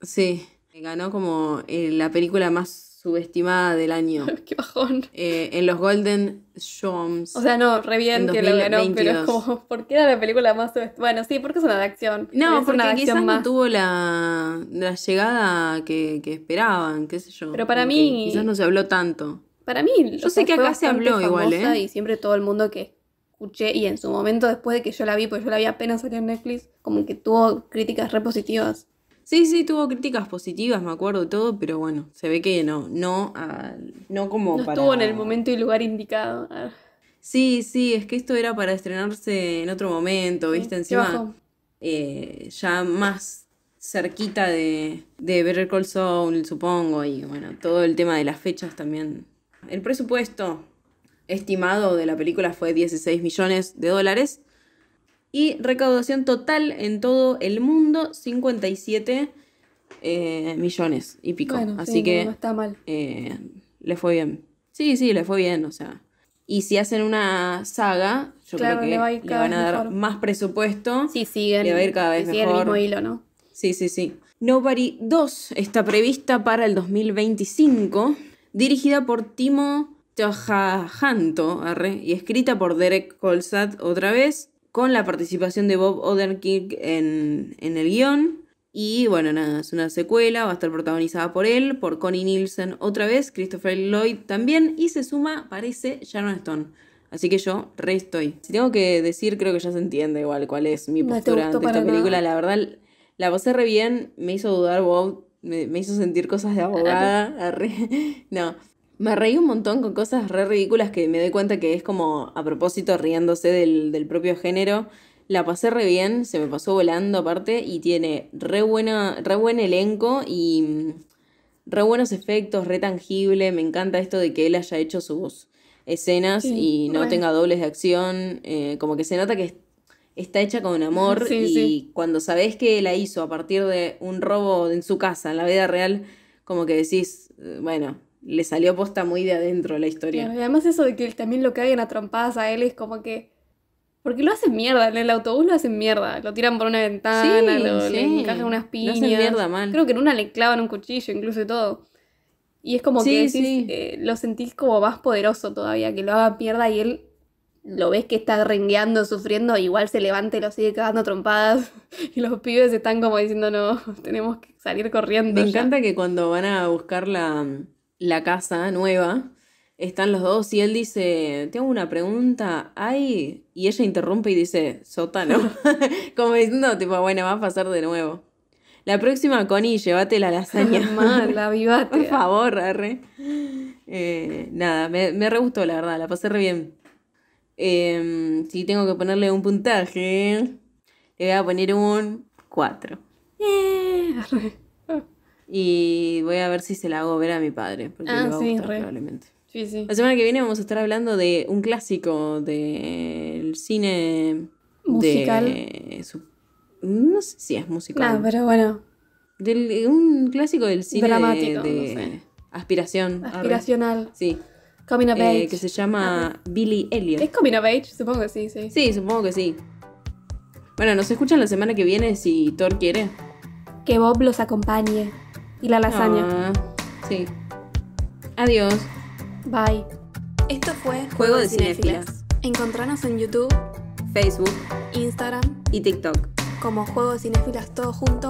S1: sí, ganó como eh, la película más subestimada del año. (laughs) Qué bajón. Eh, en los Golden Shoms. O sea, no, re que lo ganó, pero es como,
S2: ¿por era la película más Bueno, sí, porque es una de acción. No, porque quizás
S1: tuvo la, la llegada que, que, esperaban, qué sé yo. Pero para mí. Quizás no se habló tanto. Para mí, yo sé que acá se habló igual, ¿eh? Y
S2: siempre todo el mundo que escuché y en su momento después de que yo la vi, pues yo la vi apenas salió en Netflix, como que tuvo críticas
S1: re Sí, sí, tuvo críticas positivas, me acuerdo todo, pero bueno, se ve que no, no, ah, no como no estuvo en el momento y lugar indicado. Ah. Sí, sí, es que esto era para estrenarse en otro momento, ¿viste? Encima, eh, ya más cerquita de, de Better Call Saul, supongo, y bueno, todo el tema de las fechas también el presupuesto estimado de la película fue 16 millones de dólares y recaudación total en todo el mundo 57 eh, millones y pico. Así que no está mal. Eh, le fue bien. Sí, sí, le fue bien, o sea. Y si hacen una saga, yo creo que le, van a dar más presupuesto. Sí, siguen. Le va a ir cada vez mejor. el mismo hilo, ¿no? Sí, sí, sí. Nobody 2 está prevista para el 2025 dirigida por Timo Tjahjanto y escrita por Derek Colsat otra vez, con la participación de Bob Odenkirk en, en el guión. Y bueno, nada, es una secuela, va a estar protagonizada por él, por Connie Nielsen otra vez, Christopher Lloyd también, y se suma, parece, Sharon Stone. Así que yo re estoy. Si tengo que decir, creo que ya se entiende igual cuál es mi postura ante esta película. La verdad, la pasé re bien, me hizo dudar Bob me, hizo sentir cosas de abogada. (laughs) No, me reí un montón con cosas re ridículas que me doy cuenta que es como a propósito riéndose del, propio género. La pasé re bien, se me pasó volando aparte y tiene re, buena, buen elenco y mm, re buenos efectos, re tangible. Me encanta esto de que él haya hecho sus escenas y no tenga dobles de acción. Eh, como que se nota que está hecha con amor y cuando sabés que la hizo a partir de un robo en su casa, en la vida real, como que decís, eh, bueno, le salió posta muy de adentro la historia. y
S2: además eso de que también lo que a atrampadas a él es como que... Porque lo hacen mierda, en el autobús lo hacen mierda, lo tiran por una ventana, lo, le encajan unas piñas. Lo hacen mierda mal. Creo que en una le clavan un cuchillo, incluso todo. Y es como que decís, eh, lo sentís como más poderoso todavía, que lo haga mierda y él lo ves que está rengueando, sufriendo, igual se levanta y lo sigue quedando trompadas. (laughs) Y los pibes están
S1: como diciendo, no, (laughs) tenemos que salir corriendo. Me encanta que cuando van a buscar la, casa nueva, están los dos y él dice, tengo una pregunta, ay, y ella interrumpe y dice, sótano. (laughs) como diciendo, tipo, bueno, va a pasar de nuevo. La próxima, Connie, llévate la lasaña. la Por favor, arre. Eh, nada, me, me re gustó, la verdad, la pasé re bien. Em, si tengo que ponerle un puntaje, le voy a poner un 4. (laughs) y voy a ver si se la hago ver a mi padre, porque ah, sí, probablemente.
S2: La semana que viene vamos a
S1: estar hablando de un clásico del cine musical. No sé si es musical. No, pero bueno. Del, un clásico del cine dramático, aspiración. Aspiracional. Sí.
S2: Coming of eh, Que se
S1: llama ah, Billy Elliot. ¿Es Coming of Age? Supongo que sí, sí. Sí, supongo que sí. Bueno, nos escuchan la semana que viene si Thor quiere.
S2: Que Bob los acompañe. Y la lasaña. Ah,
S1: sí. Adiós. Bye.
S2: Esto fue Juego, de Cinefilas. Encontranos en YouTube, Facebook, Instagram y TikTok como Juego de Cinefilas todo junto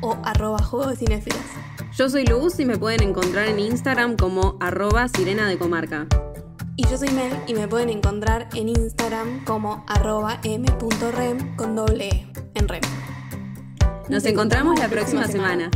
S2: o arroba Juego de Cinefilas.
S1: Yo soy Luz y me pueden encontrar en Instagram como arroba sirena de comarca.
S2: Y yo soy Mel y me pueden encontrar en Instagram como arroba m.rem con doble e en rem.
S1: Nos encontramos la próxima semana.